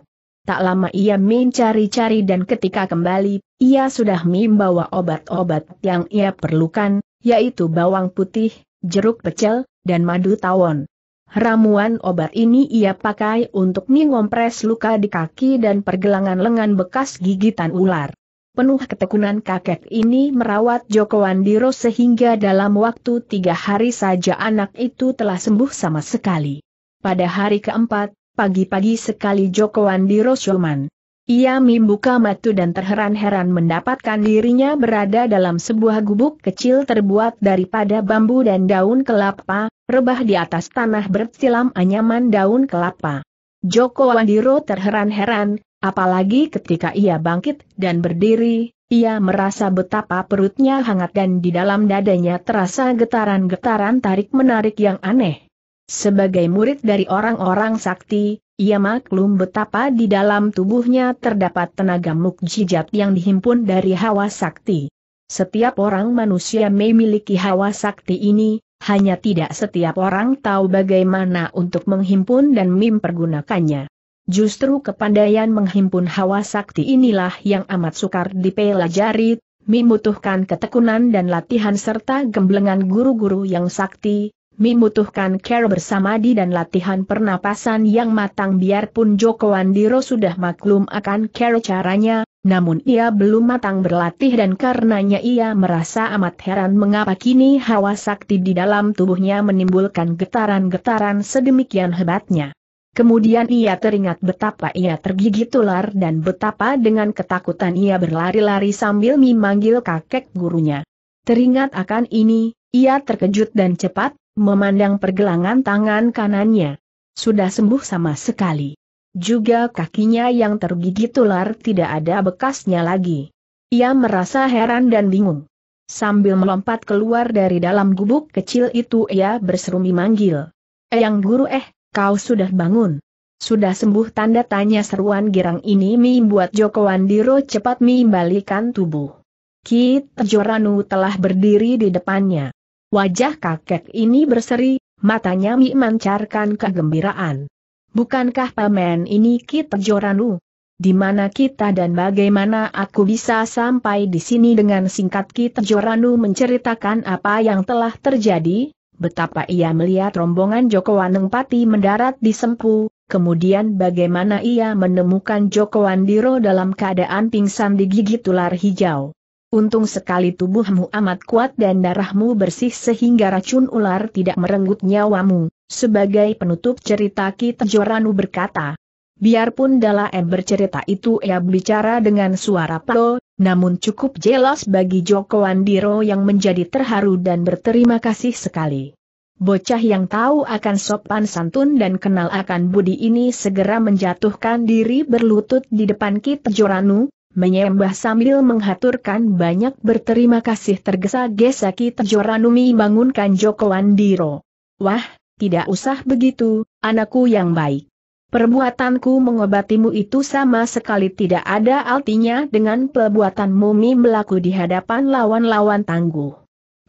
Tak lama ia mencari-cari dan ketika kembali, ia sudah membawa obat-obat yang ia perlukan, yaitu bawang putih, jeruk pecel, dan madu tawon. Ramuan obat ini ia pakai untuk mengompres luka di kaki dan pergelangan lengan bekas gigitan ular. Penuh ketekunan kakek ini merawat Joko Wandiro sehingga dalam waktu tiga hari saja anak itu telah sembuh sama sekali. Pada hari keempat, pagi-pagi sekali Joko Wandiro Shoman. Ia membuka matu dan terheran-heran mendapatkan dirinya berada dalam sebuah gubuk kecil terbuat daripada bambu dan daun kelapa, rebah di atas tanah bersilam anyaman daun kelapa. Joko Wandiro terheran-heran, apalagi ketika ia bangkit dan berdiri, ia merasa betapa perutnya hangat dan di dalam dadanya terasa getaran-getaran tarik-menarik yang aneh. Sebagai murid dari orang-orang sakti, ia maklum betapa di dalam tubuhnya terdapat tenaga mukjizat yang dihimpun dari hawa sakti. Setiap orang manusia memiliki hawa sakti ini, hanya tidak setiap orang tahu bagaimana untuk menghimpun dan mempergunakannya. Justru kepandaian menghimpun hawa sakti inilah yang amat sukar dipelajari, membutuhkan ketekunan dan latihan serta gemblengan guru-guru yang sakti, membutuhkan care bersama di dan latihan pernapasan yang matang biarpun Joko Wandiro sudah maklum akan care caranya, namun ia belum matang berlatih dan karenanya ia merasa amat heran mengapa kini hawa sakti di dalam tubuhnya menimbulkan getaran-getaran sedemikian hebatnya. Kemudian ia teringat betapa ia tergigit ular dan betapa dengan ketakutan ia berlari-lari sambil memanggil kakek gurunya. Teringat akan ini, ia terkejut dan cepat memandang pergelangan tangan kanannya. Sudah sembuh sama sekali. Juga kakinya yang tergigit ular tidak ada bekasnya lagi. Ia merasa heran dan bingung. Sambil melompat keluar dari dalam gubuk kecil itu ia berseru memanggil. Eyang guru eh, kau sudah bangun. Sudah sembuh tanda tanya seruan girang ini membuat Joko Wandiro cepat membalikan tubuh. Kit Joranu telah berdiri di depannya. Wajah kakek ini berseri, matanya memancarkan kegembiraan. Bukankah paman ini kita Joranu? Di mana kita dan bagaimana aku bisa sampai di sini dengan singkat kita Joranu menceritakan apa yang telah terjadi, betapa ia melihat rombongan Joko Wanengpati mendarat di Sempu, kemudian bagaimana ia menemukan Joko Wandiro dalam keadaan pingsan digigit tular hijau. Untung sekali tubuhmu amat kuat dan darahmu bersih sehingga racun ular tidak merenggut nyawamu. Sebagai penutup cerita Ki Tejoranu berkata, Biarpun Dalaem bercerita itu ia berbicara dengan suara palo, namun cukup jelas bagi Joko Andiro yang menjadi terharu dan berterima kasih sekali. Bocah yang tahu akan sopan santun dan kenal akan budi ini segera menjatuhkan diri berlutut di depan Ki Tejoranu, menyembah sambil menghaturkan banyak berterima kasih tergesa-gesa kita Joranumi bangunkan Joko Andiro. Wah, tidak usah begitu, anakku yang baik. Perbuatanku mengobatimu itu sama sekali tidak ada artinya dengan perbuatan mumi melaku di hadapan lawan-lawan tangguh.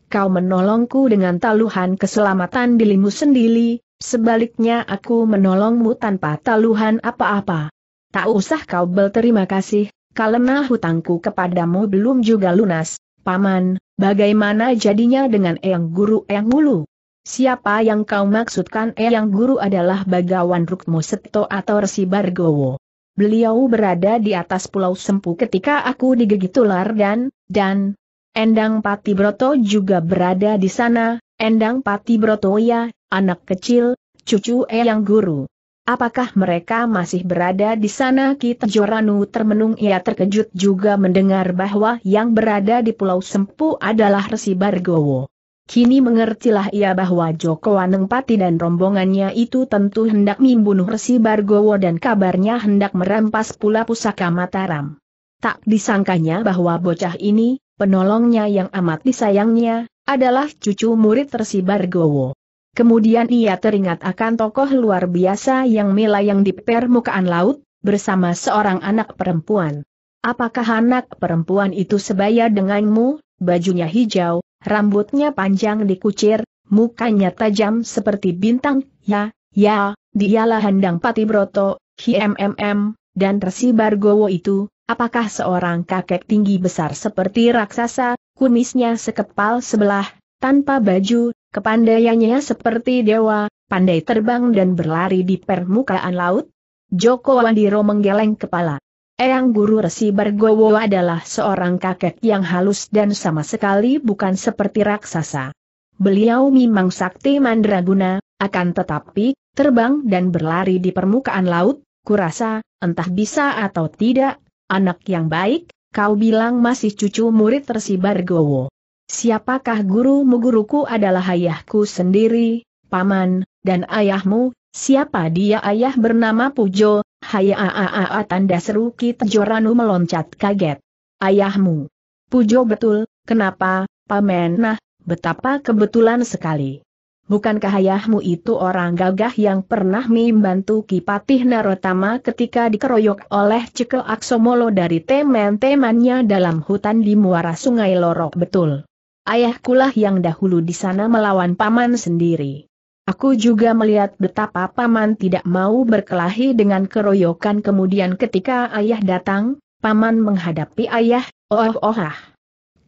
Kau menolongku dengan taluhan keselamatan dirimu sendiri, sebaliknya aku menolongmu tanpa taluhan apa-apa. Tak usah kau berterima kasih, karena hutangku kepadamu belum juga lunas, Paman, bagaimana jadinya dengan Eyang Guru Eyang Wulu? Siapa yang kau maksudkan Eyang Guru adalah Bagawan Rukmo Seto atau Resi Bargowo. Beliau berada di atas Pulau Sempu ketika aku digigit ular dan, dan, Endang Pati Broto juga berada di sana, Endang Pati Broto ya, anak kecil, cucu Eyang Guru. Apakah mereka masih berada di sana? Kita Joranu termenung ia terkejut juga mendengar bahwa yang berada di Pulau Sempu adalah Resi Bargowo. Kini mengertilah ia bahwa Joko Anengpati dan rombongannya itu tentu hendak membunuh Resi Bargowo dan kabarnya hendak merampas pula pusaka Mataram. Tak disangkanya bahwa bocah ini, penolongnya yang amat disayangnya, adalah cucu murid Resi Bargowo. Kemudian ia teringat akan tokoh luar biasa yang melayang di permukaan laut, bersama seorang anak perempuan. Apakah anak perempuan itu sebaya denganmu, bajunya hijau, rambutnya panjang dikucir, mukanya tajam seperti bintang, ya, ya, dialah Handang Broto. KMMM, dan Resi Bargowo itu, apakah seorang kakek tinggi besar seperti raksasa, kumisnya sekepal sebelah, tanpa baju, Kepandaiannya seperti dewa, pandai terbang dan berlari di permukaan laut? Joko Wandiro menggeleng kepala. Eyang Guru Resi Bargowo adalah seorang kakek yang halus dan sama sekali bukan seperti raksasa. Beliau memang sakti mandraguna, akan tetapi, terbang dan berlari di permukaan laut, kurasa, entah bisa atau tidak, anak yang baik, kau bilang masih cucu murid Resi Bargowo. Siapakah gurumu? Guruku adalah ayahku sendiri, paman, dan ayahmu, siapa dia ayah bernama Pujo, hayaaaaa tanda seru Kit Joranu meloncat kaget. Ayahmu. Pujo betul, kenapa, paman? nah, betapa kebetulan sekali. Bukankah ayahmu itu orang gagah yang pernah membantu Kipatih Narotama ketika dikeroyok oleh Cekel Aksomolo dari teman-temannya dalam hutan di muara sungai Lorok betul? ayahkulah yang dahulu di sana melawan paman sendiri. Aku juga melihat betapa paman tidak mau berkelahi dengan keroyokan kemudian ketika ayah datang, paman menghadapi ayah, oh oh ah.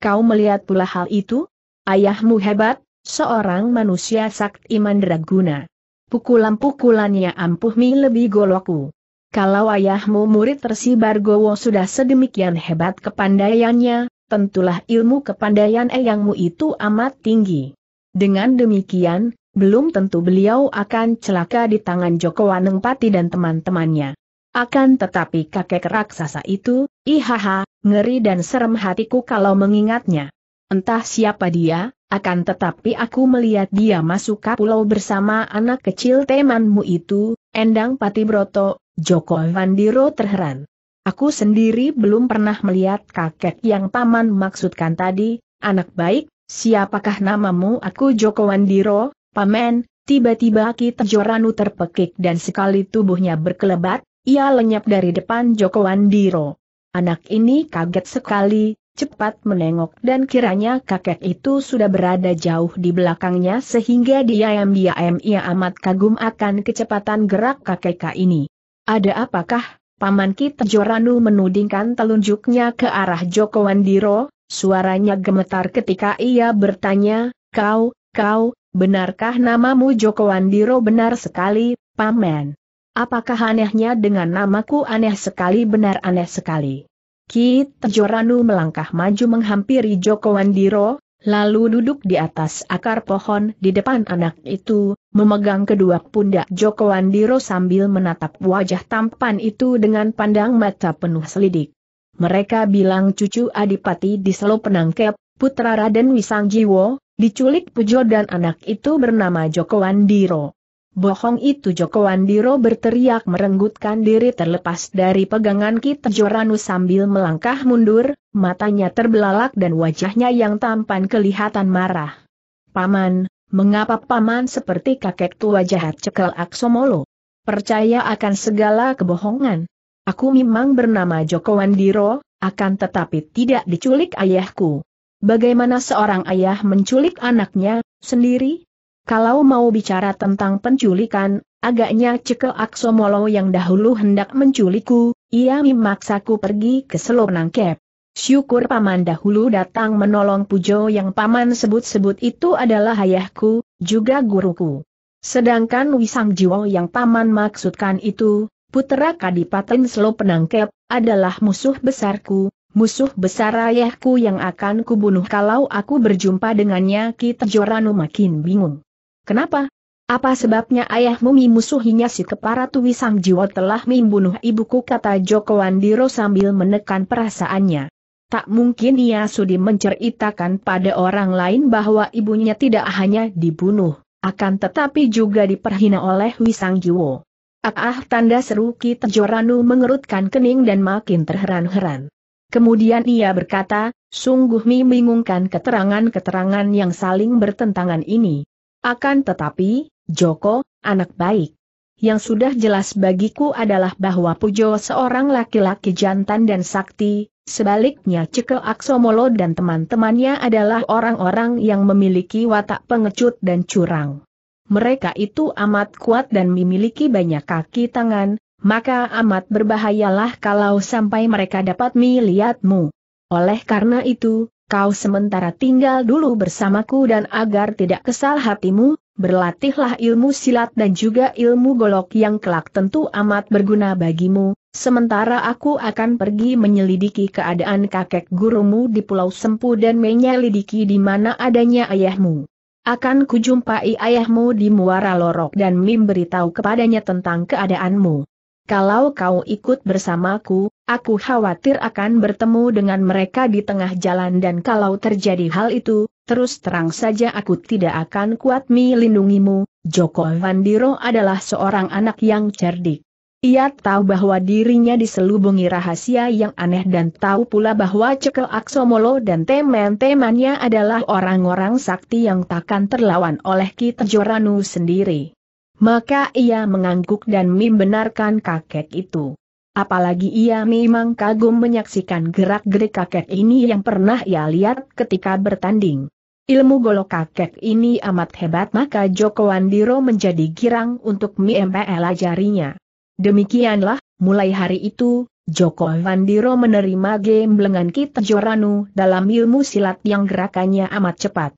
Kau melihat pula hal itu? Ayahmu hebat, seorang manusia sakti mandraguna. Pukulan-pukulannya ampuh mi lebih goloku. Kalau ayahmu murid tersibar gowo sudah sedemikian hebat kepandaiannya, tentulah ilmu kepandaian eyangmu itu amat tinggi. Dengan demikian, belum tentu beliau akan celaka di tangan Joko Wanengpati dan teman-temannya. Akan tetapi kakek raksasa itu, ihaha, ngeri dan serem hatiku kalau mengingatnya. Entah siapa dia, akan tetapi aku melihat dia masuk ke pulau bersama anak kecil temanmu itu, Endang Pati Broto. Joko Wandiro terheran. Aku sendiri belum pernah melihat kakek yang paman maksudkan tadi, anak baik, siapakah namamu aku Joko Wandiro, paman, tiba-tiba kita Joranu terpekik dan sekali tubuhnya berkelebat, ia lenyap dari depan Joko Wandiro. Anak ini kaget sekali, cepat menengok dan kiranya kakek itu sudah berada jauh di belakangnya sehingga diam-diam ia amat kagum akan kecepatan gerak kakek ini. Ada apakah? Paman Ki Joranu menudingkan telunjuknya ke arah Joko Wandiro, suaranya gemetar ketika ia bertanya, kau, kau, benarkah namamu Joko Wandiro benar sekali, Paman? Apakah anehnya dengan namaku aneh sekali benar aneh sekali? Ki Tejoranu melangkah maju menghampiri Joko Wandiro, lalu duduk di atas akar pohon di depan anak itu, memegang kedua pundak Joko Andiro sambil menatap wajah tampan itu dengan pandang mata penuh selidik. Mereka bilang cucu Adipati di Selo Penangkep, putra Raden Wisangjiwo, diculik Pujo dan anak itu bernama Joko Andiro. Bohong itu Joko Andiro berteriak merenggutkan diri terlepas dari pegangan kita Joranu sambil melangkah mundur, matanya terbelalak dan wajahnya yang tampan kelihatan marah. Paman, mengapa paman seperti kakek tua jahat cekel Aksomolo? Percaya akan segala kebohongan. Aku memang bernama Joko Andiro, akan tetapi tidak diculik ayahku. Bagaimana seorang ayah menculik anaknya, sendiri? Kalau mau bicara tentang penculikan, agaknya Cekel Aksomolo yang dahulu hendak menculikku, ia memaksaku pergi ke Selo Nangkep. Syukur paman dahulu datang menolong Pujo yang paman sebut-sebut itu adalah ayahku, juga guruku. Sedangkan Wisang Jiwo yang paman maksudkan itu, putera Kadipaten Selo Penangkep, adalah musuh besarku, musuh besar ayahku yang akan kubunuh kalau aku berjumpa dengannya kita Joranu makin bingung. Kenapa? Apa sebabnya ayahmu memusuhinya si kepara Wisangjiwo Jiwo telah membunuh ibuku kata Joko Wandiro sambil menekan perasaannya. Tak mungkin ia sudi menceritakan pada orang lain bahwa ibunya tidak hanya dibunuh, akan tetapi juga diperhina oleh Wisang Jiwo. Ah, tanda seru Ki Tejoranu mengerutkan kening dan makin terheran-heran. Kemudian ia berkata, sungguh membingungkan keterangan-keterangan yang saling bertentangan ini. Akan tetapi, Joko, anak baik. Yang sudah jelas bagiku adalah bahwa Pujo seorang laki-laki jantan dan sakti, sebaliknya Ceke Aksomolo dan teman-temannya adalah orang-orang yang memiliki watak pengecut dan curang. Mereka itu amat kuat dan memiliki banyak kaki tangan, maka amat berbahayalah kalau sampai mereka dapat melihatmu. Oleh karena itu, kau sementara tinggal dulu bersamaku dan agar tidak kesal hatimu, berlatihlah ilmu silat dan juga ilmu golok yang kelak tentu amat berguna bagimu, sementara aku akan pergi menyelidiki keadaan kakek gurumu di Pulau Sempu dan menyelidiki di mana adanya ayahmu. Akan kujumpai ayahmu di Muara Lorok dan memberitahu kepadanya tentang keadaanmu. Kalau kau ikut bersamaku, aku khawatir akan bertemu dengan mereka di tengah jalan dan kalau terjadi hal itu, terus terang saja aku tidak akan kuat melindungimu. Joko Vandiro adalah seorang anak yang cerdik. Ia tahu bahwa dirinya diselubungi rahasia yang aneh dan tahu pula bahwa Cekel Aksomolo dan teman-temannya adalah orang-orang sakti yang takkan terlawan oleh Kitajoranu sendiri. Maka ia mengangguk dan membenarkan kakek itu. Apalagi ia memang kagum menyaksikan gerak-gerik kakek ini yang pernah ia lihat ketika bertanding. Ilmu golok kakek ini amat hebat maka Joko Wandiro menjadi girang untuk MPL ajarinya. Demikianlah, mulai hari itu, Joko Wandiro menerima game lengan kita Joranu dalam ilmu silat yang gerakannya amat cepat.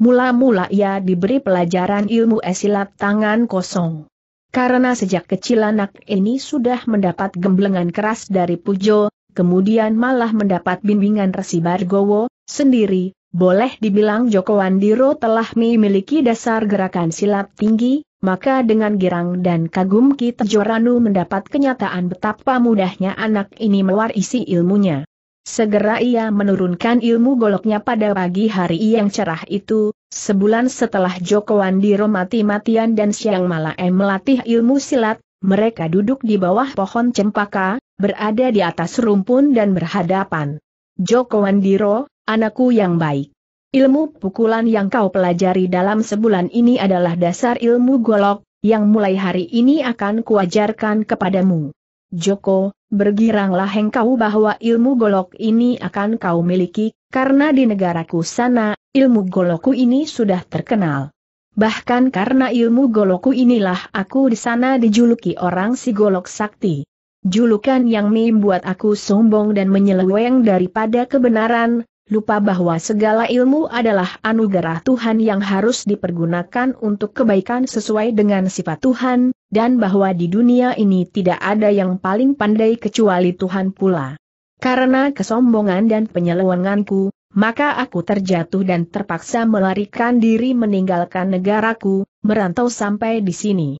Mula-mula ia diberi pelajaran ilmu esilat tangan kosong. Karena sejak kecil anak ini sudah mendapat gemblengan keras dari Pujo, kemudian malah mendapat bimbingan Resi Bargowo, sendiri, boleh dibilang Joko Wandiro telah memiliki dasar gerakan silat tinggi, maka dengan girang dan kagum kita Joranu mendapat kenyataan betapa mudahnya anak ini mewarisi ilmunya. Segera ia menurunkan ilmu goloknya pada pagi hari yang cerah itu, sebulan setelah Joko Wandiro mati-matian dan Siang malah melatih ilmu silat, mereka duduk di bawah pohon cempaka, berada di atas rumpun dan berhadapan. Joko Wandiro, anakku yang baik. Ilmu pukulan yang kau pelajari dalam sebulan ini adalah dasar ilmu golok, yang mulai hari ini akan kuajarkan kepadamu. Joko, bergiranglah engkau bahwa ilmu golok ini akan kau miliki, karena di negaraku sana, ilmu golokku ini sudah terkenal. Bahkan karena ilmu golokku inilah aku di sana dijuluki orang si golok sakti. Julukan yang membuat aku sombong dan menyeleweng daripada kebenaran, lupa bahwa segala ilmu adalah anugerah Tuhan yang harus dipergunakan untuk kebaikan sesuai dengan sifat Tuhan, dan bahwa di dunia ini tidak ada yang paling pandai kecuali Tuhan pula. Karena kesombongan dan penyelewenganku, maka aku terjatuh dan terpaksa melarikan diri meninggalkan negaraku, merantau sampai di sini.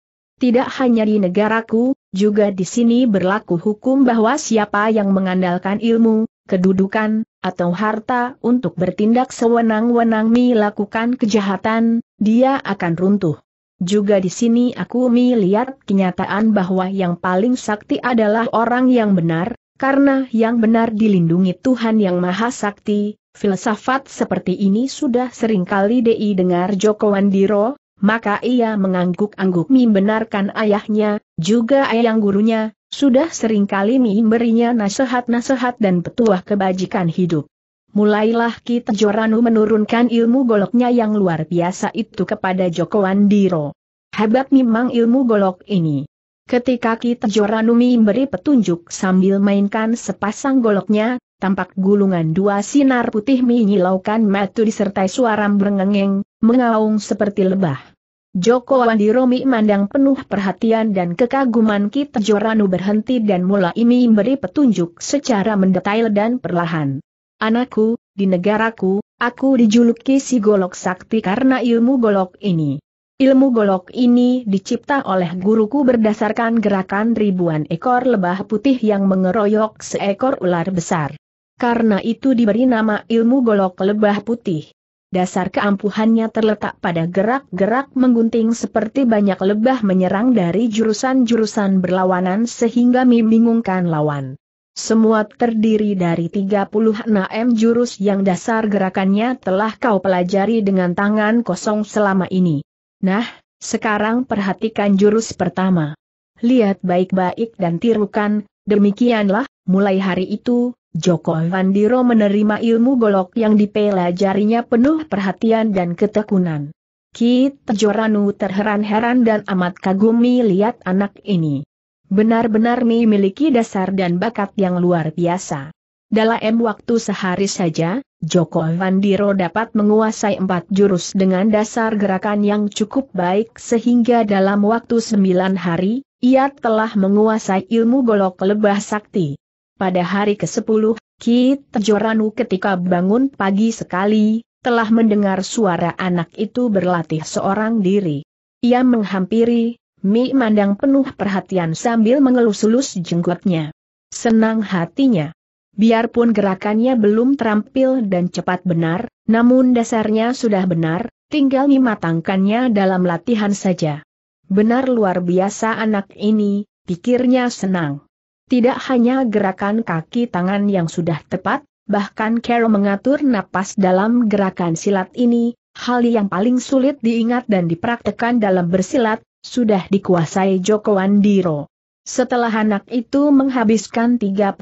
Tidak hanya di negaraku, juga di sini berlaku hukum bahwa siapa yang mengandalkan ilmu, kedudukan, atau harta untuk bertindak sewenang-wenang melakukan kejahatan, dia akan runtuh. Juga di sini aku melihat kenyataan bahwa yang paling sakti adalah orang yang benar, karena yang benar dilindungi Tuhan yang Maha Sakti, filsafat seperti ini sudah seringkali DI dengar Joko Wandiro, maka ia mengangguk-angguk membenarkan ayahnya, juga ayang gurunya, sudah seringkali memberinya nasihat-nasihat dan petuah kebajikan hidup. Mulailah kita Joranu menurunkan ilmu goloknya yang luar biasa itu kepada Joko Andiro. Hebat memang ilmu golok ini. Ketika kita Joranu memberi petunjuk sambil mainkan sepasang goloknya, tampak gulungan dua sinar putih menyilaukan matu disertai suara berengengeng, mengaung seperti lebah. Joko Wandiromi mandang penuh perhatian dan kekaguman kita Joranu berhenti dan mulai memberi petunjuk secara mendetail dan perlahan. Anakku, di negaraku, aku dijuluki si golok sakti karena ilmu golok ini. Ilmu golok ini dicipta oleh guruku berdasarkan gerakan ribuan ekor lebah putih yang mengeroyok seekor ular besar. Karena itu diberi nama ilmu golok lebah putih dasar keampuhannya terletak pada gerak-gerak menggunting seperti banyak lebah menyerang dari jurusan-jurusan berlawanan sehingga membingungkan lawan. Semua terdiri dari 36 jurus yang dasar gerakannya telah kau pelajari dengan tangan kosong selama ini. Nah, sekarang perhatikan jurus pertama. Lihat baik-baik dan tirukan, demikianlah, mulai hari itu, Joko Handiro menerima ilmu golok yang dipelajarinya penuh perhatian dan ketekunan. Kit Joranu terheran-heran dan amat kagumi lihat anak ini. Benar-benar memiliki dasar dan bakat yang luar biasa. Dalam waktu sehari saja, Joko Handiro dapat menguasai empat jurus dengan dasar gerakan yang cukup baik sehingga dalam waktu sembilan hari, ia telah menguasai ilmu golok lebah sakti pada hari ke-10, Ki Tejoranu ketika bangun pagi sekali, telah mendengar suara anak itu berlatih seorang diri. Ia menghampiri, Mi mandang penuh perhatian sambil mengelus-elus jenggotnya. Senang hatinya. Biarpun gerakannya belum terampil dan cepat benar, namun dasarnya sudah benar, tinggal Mi matangkannya dalam latihan saja. Benar luar biasa anak ini, pikirnya senang. Tidak hanya gerakan kaki tangan yang sudah tepat, bahkan Carol mengatur napas dalam gerakan silat ini, hal yang paling sulit diingat dan dipraktekkan dalam bersilat, sudah dikuasai Joko Andiro. Setelah anak itu menghabiskan 36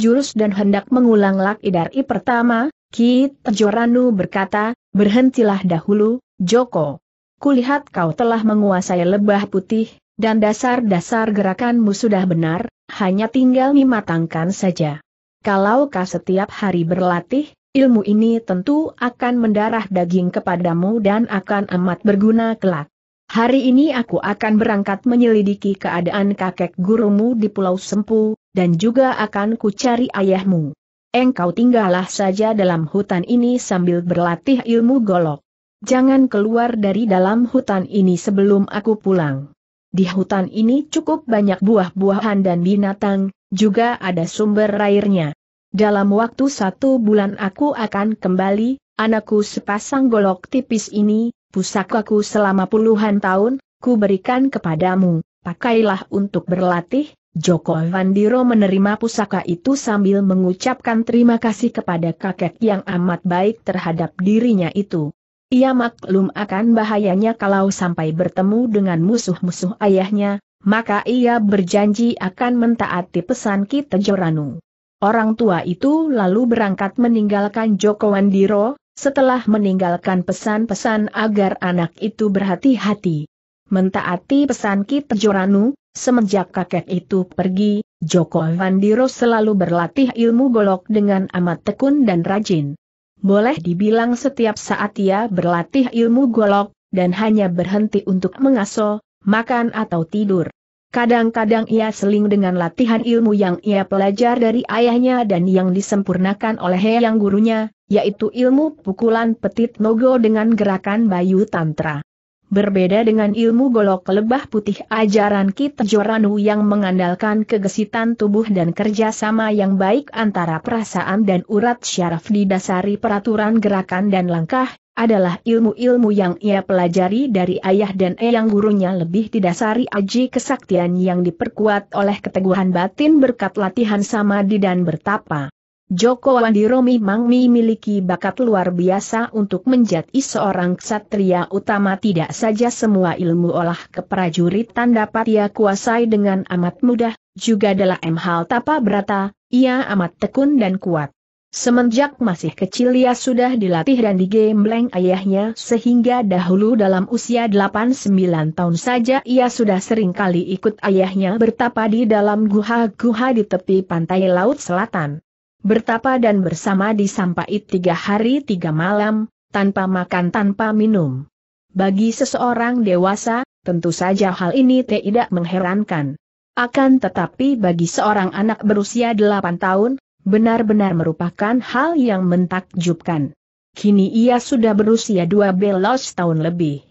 jurus dan hendak mengulang laki dari pertama, Ki Tejoranu berkata, berhentilah dahulu, Joko. Kulihat kau telah menguasai lebah putih, dan dasar-dasar gerakanmu sudah benar, hanya tinggal mematangkan saja. Kalau kau setiap hari berlatih, ilmu ini tentu akan mendarah daging kepadamu dan akan amat berguna kelak. Hari ini aku akan berangkat menyelidiki keadaan kakek gurumu di Pulau Sempu, dan juga akan kucari ayahmu. Engkau tinggallah saja dalam hutan ini sambil berlatih ilmu golok. Jangan keluar dari dalam hutan ini sebelum aku pulang. Di hutan ini cukup banyak buah-buahan dan binatang, juga ada sumber airnya. Dalam waktu satu bulan aku akan kembali, anakku sepasang golok tipis ini, pusakaku selama puluhan tahun, ku berikan kepadamu, pakailah untuk berlatih. Joko Vandiro menerima pusaka itu sambil mengucapkan terima kasih kepada kakek yang amat baik terhadap dirinya itu. Ia maklum akan bahayanya kalau sampai bertemu dengan musuh-musuh ayahnya, maka ia berjanji akan mentaati pesan Ki Tejoranu. Orang tua itu lalu berangkat meninggalkan Joko Wandiro, setelah meninggalkan pesan-pesan agar anak itu berhati-hati. Mentaati pesan Ki Tejoranu, semenjak kakek itu pergi, Joko Wandiro selalu berlatih ilmu golok dengan amat tekun dan rajin boleh dibilang setiap saat ia berlatih ilmu golok, dan hanya berhenti untuk mengaso, makan atau tidur. Kadang-kadang ia seling dengan latihan ilmu yang ia pelajar dari ayahnya dan yang disempurnakan oleh yang gurunya, yaitu ilmu pukulan petit nogo dengan gerakan bayu tantra. Berbeda dengan ilmu golok lebah putih ajaran kit Joranu yang mengandalkan kegesitan tubuh dan kerjasama yang baik antara perasaan dan urat syaraf didasari peraturan gerakan dan langkah, adalah ilmu-ilmu yang ia pelajari dari ayah dan eyang gurunya lebih didasari aji kesaktian yang diperkuat oleh keteguhan batin berkat latihan di dan bertapa. Joko Wandiro memang memiliki bakat luar biasa untuk menjadi seorang ksatria utama tidak saja semua ilmu olah keprajuritan dapat ia kuasai dengan amat mudah, juga adalah emhal tapa berata, ia amat tekun dan kuat. Semenjak masih kecil ia sudah dilatih dan digembleng ayahnya sehingga dahulu dalam usia 8-9 tahun saja ia sudah sering kali ikut ayahnya bertapa di dalam guha-guha di tepi pantai laut selatan bertapa dan bersama di Sampait tiga hari tiga malam, tanpa makan tanpa minum. Bagi seseorang dewasa, tentu saja hal ini tidak mengherankan. Akan tetapi bagi seorang anak berusia delapan tahun, benar-benar merupakan hal yang mentakjubkan. Kini ia sudah berusia dua belas tahun lebih.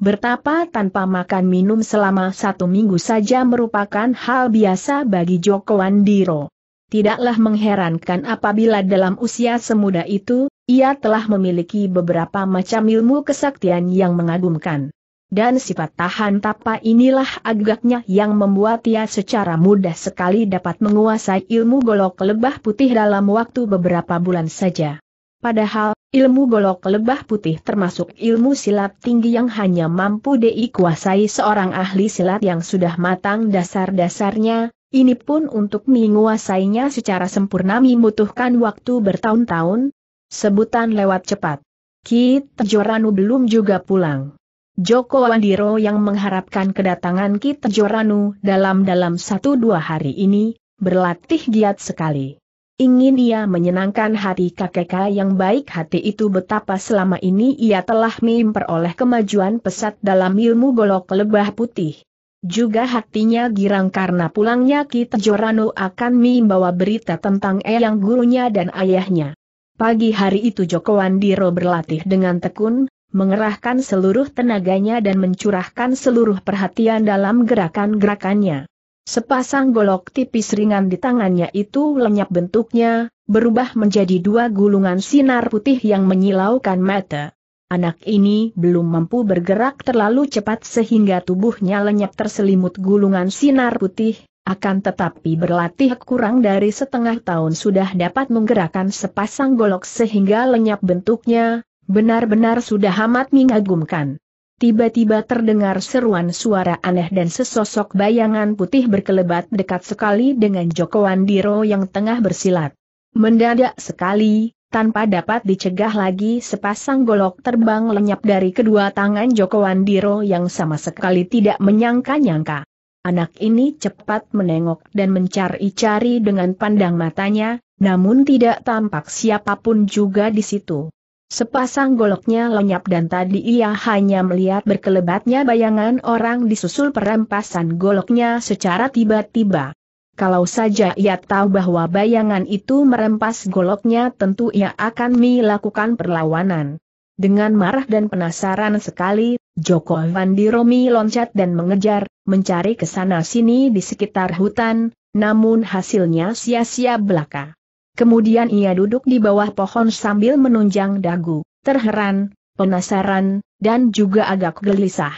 Bertapa tanpa makan minum selama satu minggu saja merupakan hal biasa bagi Joko Wandiro. Tidaklah mengherankan apabila dalam usia semuda itu, ia telah memiliki beberapa macam ilmu kesaktian yang mengagumkan. Dan sifat tahan tapa inilah agaknya yang membuat ia secara mudah sekali dapat menguasai ilmu golok lebah putih dalam waktu beberapa bulan saja. Padahal, ilmu golok lebah putih termasuk ilmu silat tinggi yang hanya mampu dikuasai seorang ahli silat yang sudah matang dasar-dasarnya, ini pun untuk menguasainya secara sempurna membutuhkan waktu bertahun-tahun. Sebutan lewat cepat. Kit Joranu belum juga pulang. Joko Wandiro yang mengharapkan kedatangan Kit Joranu dalam-dalam satu dua hari ini, berlatih giat sekali. Ingin ia menyenangkan hati kakek yang baik hati itu betapa selama ini ia telah memperoleh kemajuan pesat dalam ilmu golok lebah putih. Juga hatinya girang karena pulangnya Kita Jorano akan membawa berita tentang eyang gurunya dan ayahnya. Pagi hari itu Joko Wandiro berlatih dengan tekun, mengerahkan seluruh tenaganya dan mencurahkan seluruh perhatian dalam gerakan-gerakannya. Sepasang golok tipis ringan di tangannya itu lenyap bentuknya, berubah menjadi dua gulungan sinar putih yang menyilaukan mata. Anak ini belum mampu bergerak terlalu cepat sehingga tubuhnya lenyap terselimut gulungan sinar putih, akan tetapi berlatih kurang dari setengah tahun sudah dapat menggerakkan sepasang golok sehingga lenyap bentuknya, benar-benar sudah amat mengagumkan. Tiba-tiba terdengar seruan suara aneh dan sesosok bayangan putih berkelebat dekat sekali dengan Joko Wandiro yang tengah bersilat. Mendadak sekali, tanpa dapat dicegah lagi sepasang golok terbang lenyap dari kedua tangan Joko Wandiro yang sama sekali tidak menyangka-nyangka. Anak ini cepat menengok dan mencari-cari dengan pandang matanya, namun tidak tampak siapapun juga di situ. Sepasang goloknya lenyap dan tadi ia hanya melihat berkelebatnya bayangan orang disusul perampasan goloknya secara tiba-tiba. Kalau saja ia tahu bahwa bayangan itu merempas goloknya tentu ia akan melakukan perlawanan. Dengan marah dan penasaran sekali, Joko Vandiromi loncat dan mengejar, mencari ke sana-sini di sekitar hutan, namun hasilnya sia-sia belaka. Kemudian ia duduk di bawah pohon sambil menunjang dagu, terheran, penasaran, dan juga agak gelisah.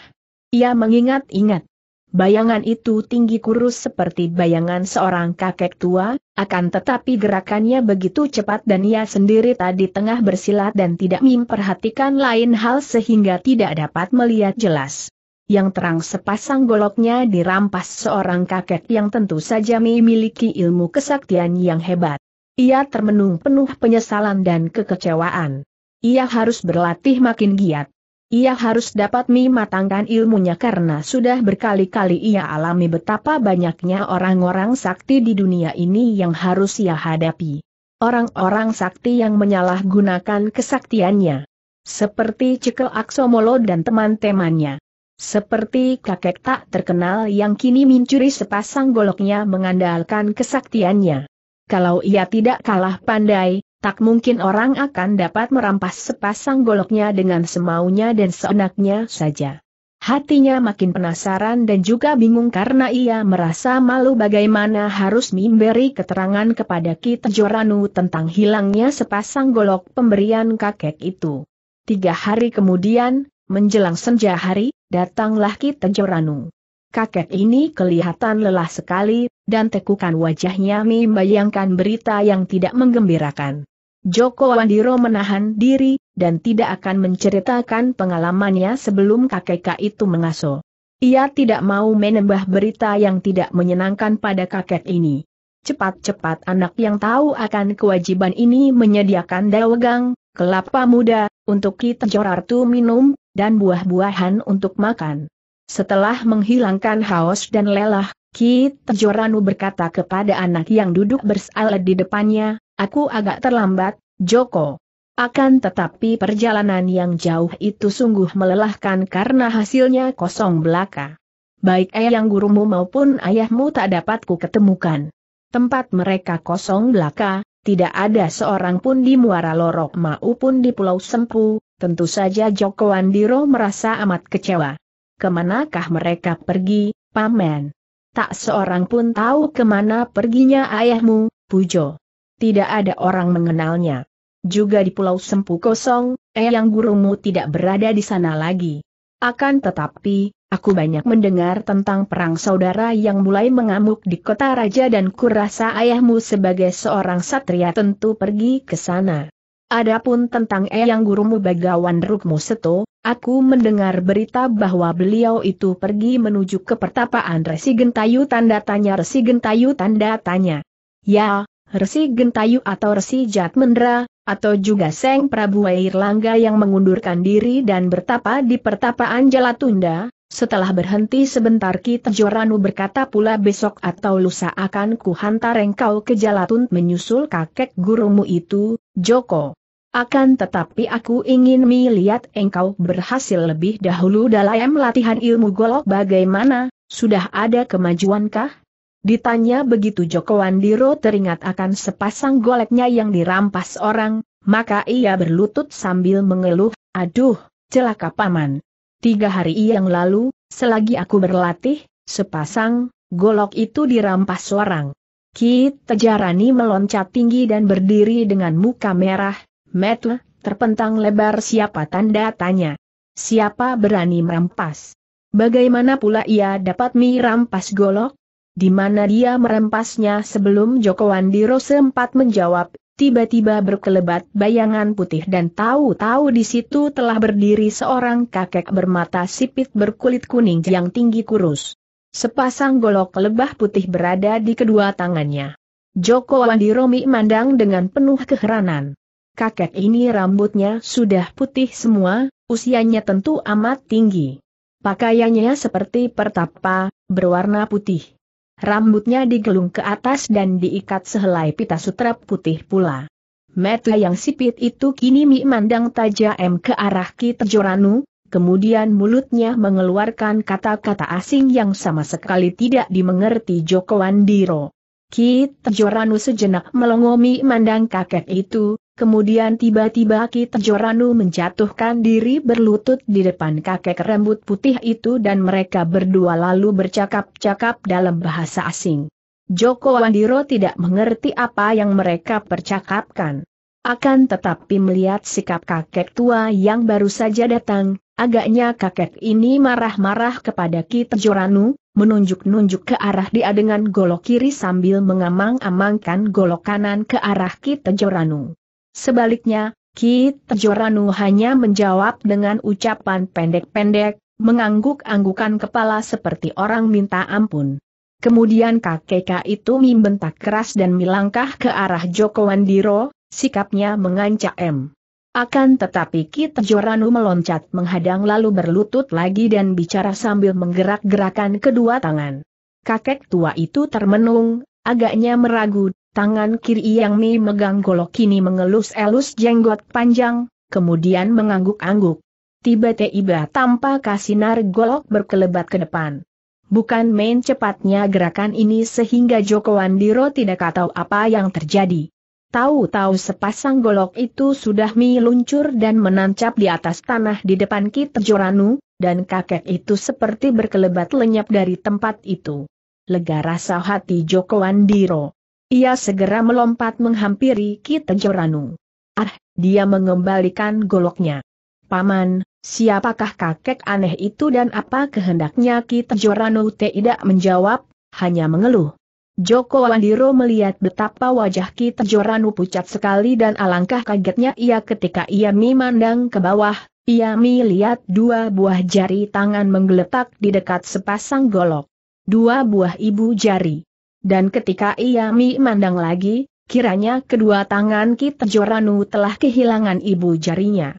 Ia mengingat-ingat Bayangan itu tinggi kurus seperti bayangan seorang kakek tua, akan tetapi gerakannya begitu cepat dan ia sendiri tadi tengah bersilat dan tidak memperhatikan lain hal sehingga tidak dapat melihat jelas. Yang terang sepasang goloknya dirampas seorang kakek yang tentu saja memiliki ilmu kesaktian yang hebat. Ia termenung penuh penyesalan dan kekecewaan. Ia harus berlatih makin giat. Ia harus dapat mematangkan ilmunya karena sudah berkali-kali ia alami betapa banyaknya orang-orang sakti di dunia ini yang harus ia hadapi. Orang-orang sakti yang menyalahgunakan kesaktiannya. Seperti Cekel Aksomolo dan teman-temannya. Seperti kakek tak terkenal yang kini mencuri sepasang goloknya mengandalkan kesaktiannya. Kalau ia tidak kalah pandai, Tak mungkin orang akan dapat merampas sepasang goloknya dengan semaunya dan seenaknya saja. Hatinya makin penasaran dan juga bingung karena ia merasa malu bagaimana harus memberi keterangan kepada Kita Joranu tentang hilangnya sepasang golok pemberian kakek itu. Tiga hari kemudian, menjelang senja hari, datanglah Kita Joranu kakek ini kelihatan lelah sekali, dan tekukan wajahnya membayangkan berita yang tidak menggembirakan. Joko Wandiro menahan diri, dan tidak akan menceritakan pengalamannya sebelum kakek itu mengaso. Ia tidak mau menembah berita yang tidak menyenangkan pada kakek ini. Cepat-cepat anak yang tahu akan kewajiban ini menyediakan dawegang, kelapa muda, untuk kita jorartu minum, dan buah-buahan untuk makan. Setelah menghilangkan haus dan lelah, Ki Joranu berkata kepada anak yang duduk bersalat di depannya, aku agak terlambat, Joko. Akan tetapi perjalanan yang jauh itu sungguh melelahkan karena hasilnya kosong belaka. Baik ayah yang gurumu maupun ayahmu tak dapat ku ketemukan. Tempat mereka kosong belaka, tidak ada seorang pun di Muara Lorok maupun di Pulau Sempu, tentu saja Joko Andiro merasa amat kecewa kemanakah mereka pergi, paman? Tak seorang pun tahu kemana perginya ayahmu, Pujo. Tidak ada orang mengenalnya. Juga di Pulau Sempu kosong, eyang gurumu tidak berada di sana lagi. Akan tetapi, aku banyak mendengar tentang perang saudara yang mulai mengamuk di kota raja dan kurasa ayahmu sebagai seorang satria tentu pergi ke sana. Adapun tentang Eyang Gurumu bagawan Rukmu Seto, aku mendengar berita bahwa beliau itu pergi menuju ke pertapaan Resi Gentayu tanda tanya Resi Gentayu tanda tanya. Ya, Resi Gentayu atau Resi Jatmendra, atau juga Seng Prabu Airlangga yang mengundurkan diri dan bertapa di pertapaan Jalatunda, setelah berhenti sebentar Kita Joranu berkata pula besok atau lusa akan kuhantar engkau ke Jalatun menyusul kakek gurumu itu, Joko. Akan tetapi aku ingin melihat engkau berhasil lebih dahulu dalam latihan ilmu golok bagaimana, sudah ada kemajuankah? Ditanya begitu Joko Wandiro teringat akan sepasang goleknya yang dirampas orang, maka ia berlutut sambil mengeluh, aduh, celaka paman. Tiga hari yang lalu, selagi aku berlatih, sepasang, golok itu dirampas seorang. Kit Tejarani meloncat tinggi dan berdiri dengan muka merah, metu, terpentang lebar siapa tanda tanya. Siapa berani merampas? Bagaimana pula ia dapat merampas golok? Di mana dia merampasnya sebelum Joko Wandiro sempat menjawab, tiba-tiba berkelebat bayangan putih dan tahu-tahu di situ telah berdiri seorang kakek bermata sipit berkulit kuning yang tinggi kurus. Sepasang golok lebah putih berada di kedua tangannya. Joko Wandiromi mandang dengan penuh keheranan. Kakek ini rambutnya sudah putih semua, usianya tentu amat tinggi. Pakaiannya seperti pertapa, berwarna putih. Rambutnya digelung ke atas dan diikat sehelai pita sutra putih pula. Mata yang sipit itu kini memandang tajam ke arah Ki Tejoranu, kemudian mulutnya mengeluarkan kata-kata asing yang sama sekali tidak dimengerti Joko Andiro. Ki Tejoranu sejenak melongomi memandang kakek itu, Kemudian tiba-tiba Kitajoranu menjatuhkan diri berlutut di depan kakek rambut putih itu dan mereka berdua lalu bercakap-cakap dalam bahasa asing. Joko Wandiro tidak mengerti apa yang mereka percakapkan. Akan tetapi melihat sikap kakek tua yang baru saja datang, agaknya kakek ini marah-marah kepada Kitajoranu, menunjuk-nunjuk ke arah dia dengan golok kiri sambil mengamang-amangkan golok kanan ke arah Kitajoranu. Sebaliknya, Ki Tejoranu hanya menjawab dengan ucapan pendek-pendek, mengangguk-anggukan kepala seperti orang minta ampun. Kemudian kakek itu membentak keras dan melangkah ke arah Joko Wandiro, sikapnya mengancam. Akan tetapi Ki Tejoranu meloncat menghadang lalu berlutut lagi dan bicara sambil menggerak-gerakan kedua tangan. Kakek tua itu termenung, agaknya meragu, Tangan kiri yang Mi megang golok kini mengelus-elus jenggot panjang, kemudian mengangguk-angguk. Tiba-tiba tanpa kasinar golok berkelebat ke depan. Bukan main cepatnya gerakan ini sehingga Joko Wandiro tidak tahu apa yang terjadi. Tahu-tahu sepasang golok itu sudah Mi luncur dan menancap di atas tanah di depan Kit Joranu, dan kakek itu seperti berkelebat lenyap dari tempat itu lega rasa hati Joko Wandiro. Ia segera melompat menghampiri Ki Kitenjoranu. Ah, dia mengembalikan goloknya. Paman, siapakah kakek aneh itu dan apa kehendaknya Ki Kitenjoranu tidak menjawab, hanya mengeluh. Joko Wandiro melihat betapa wajah Ki Joranu pucat sekali dan alangkah kagetnya ia ketika ia memandang ke bawah, ia melihat dua buah jari tangan menggeletak di dekat sepasang golok. Dua buah ibu jari dan ketika ia memandang lagi, kiranya kedua tangan kita Joranu telah kehilangan ibu jarinya.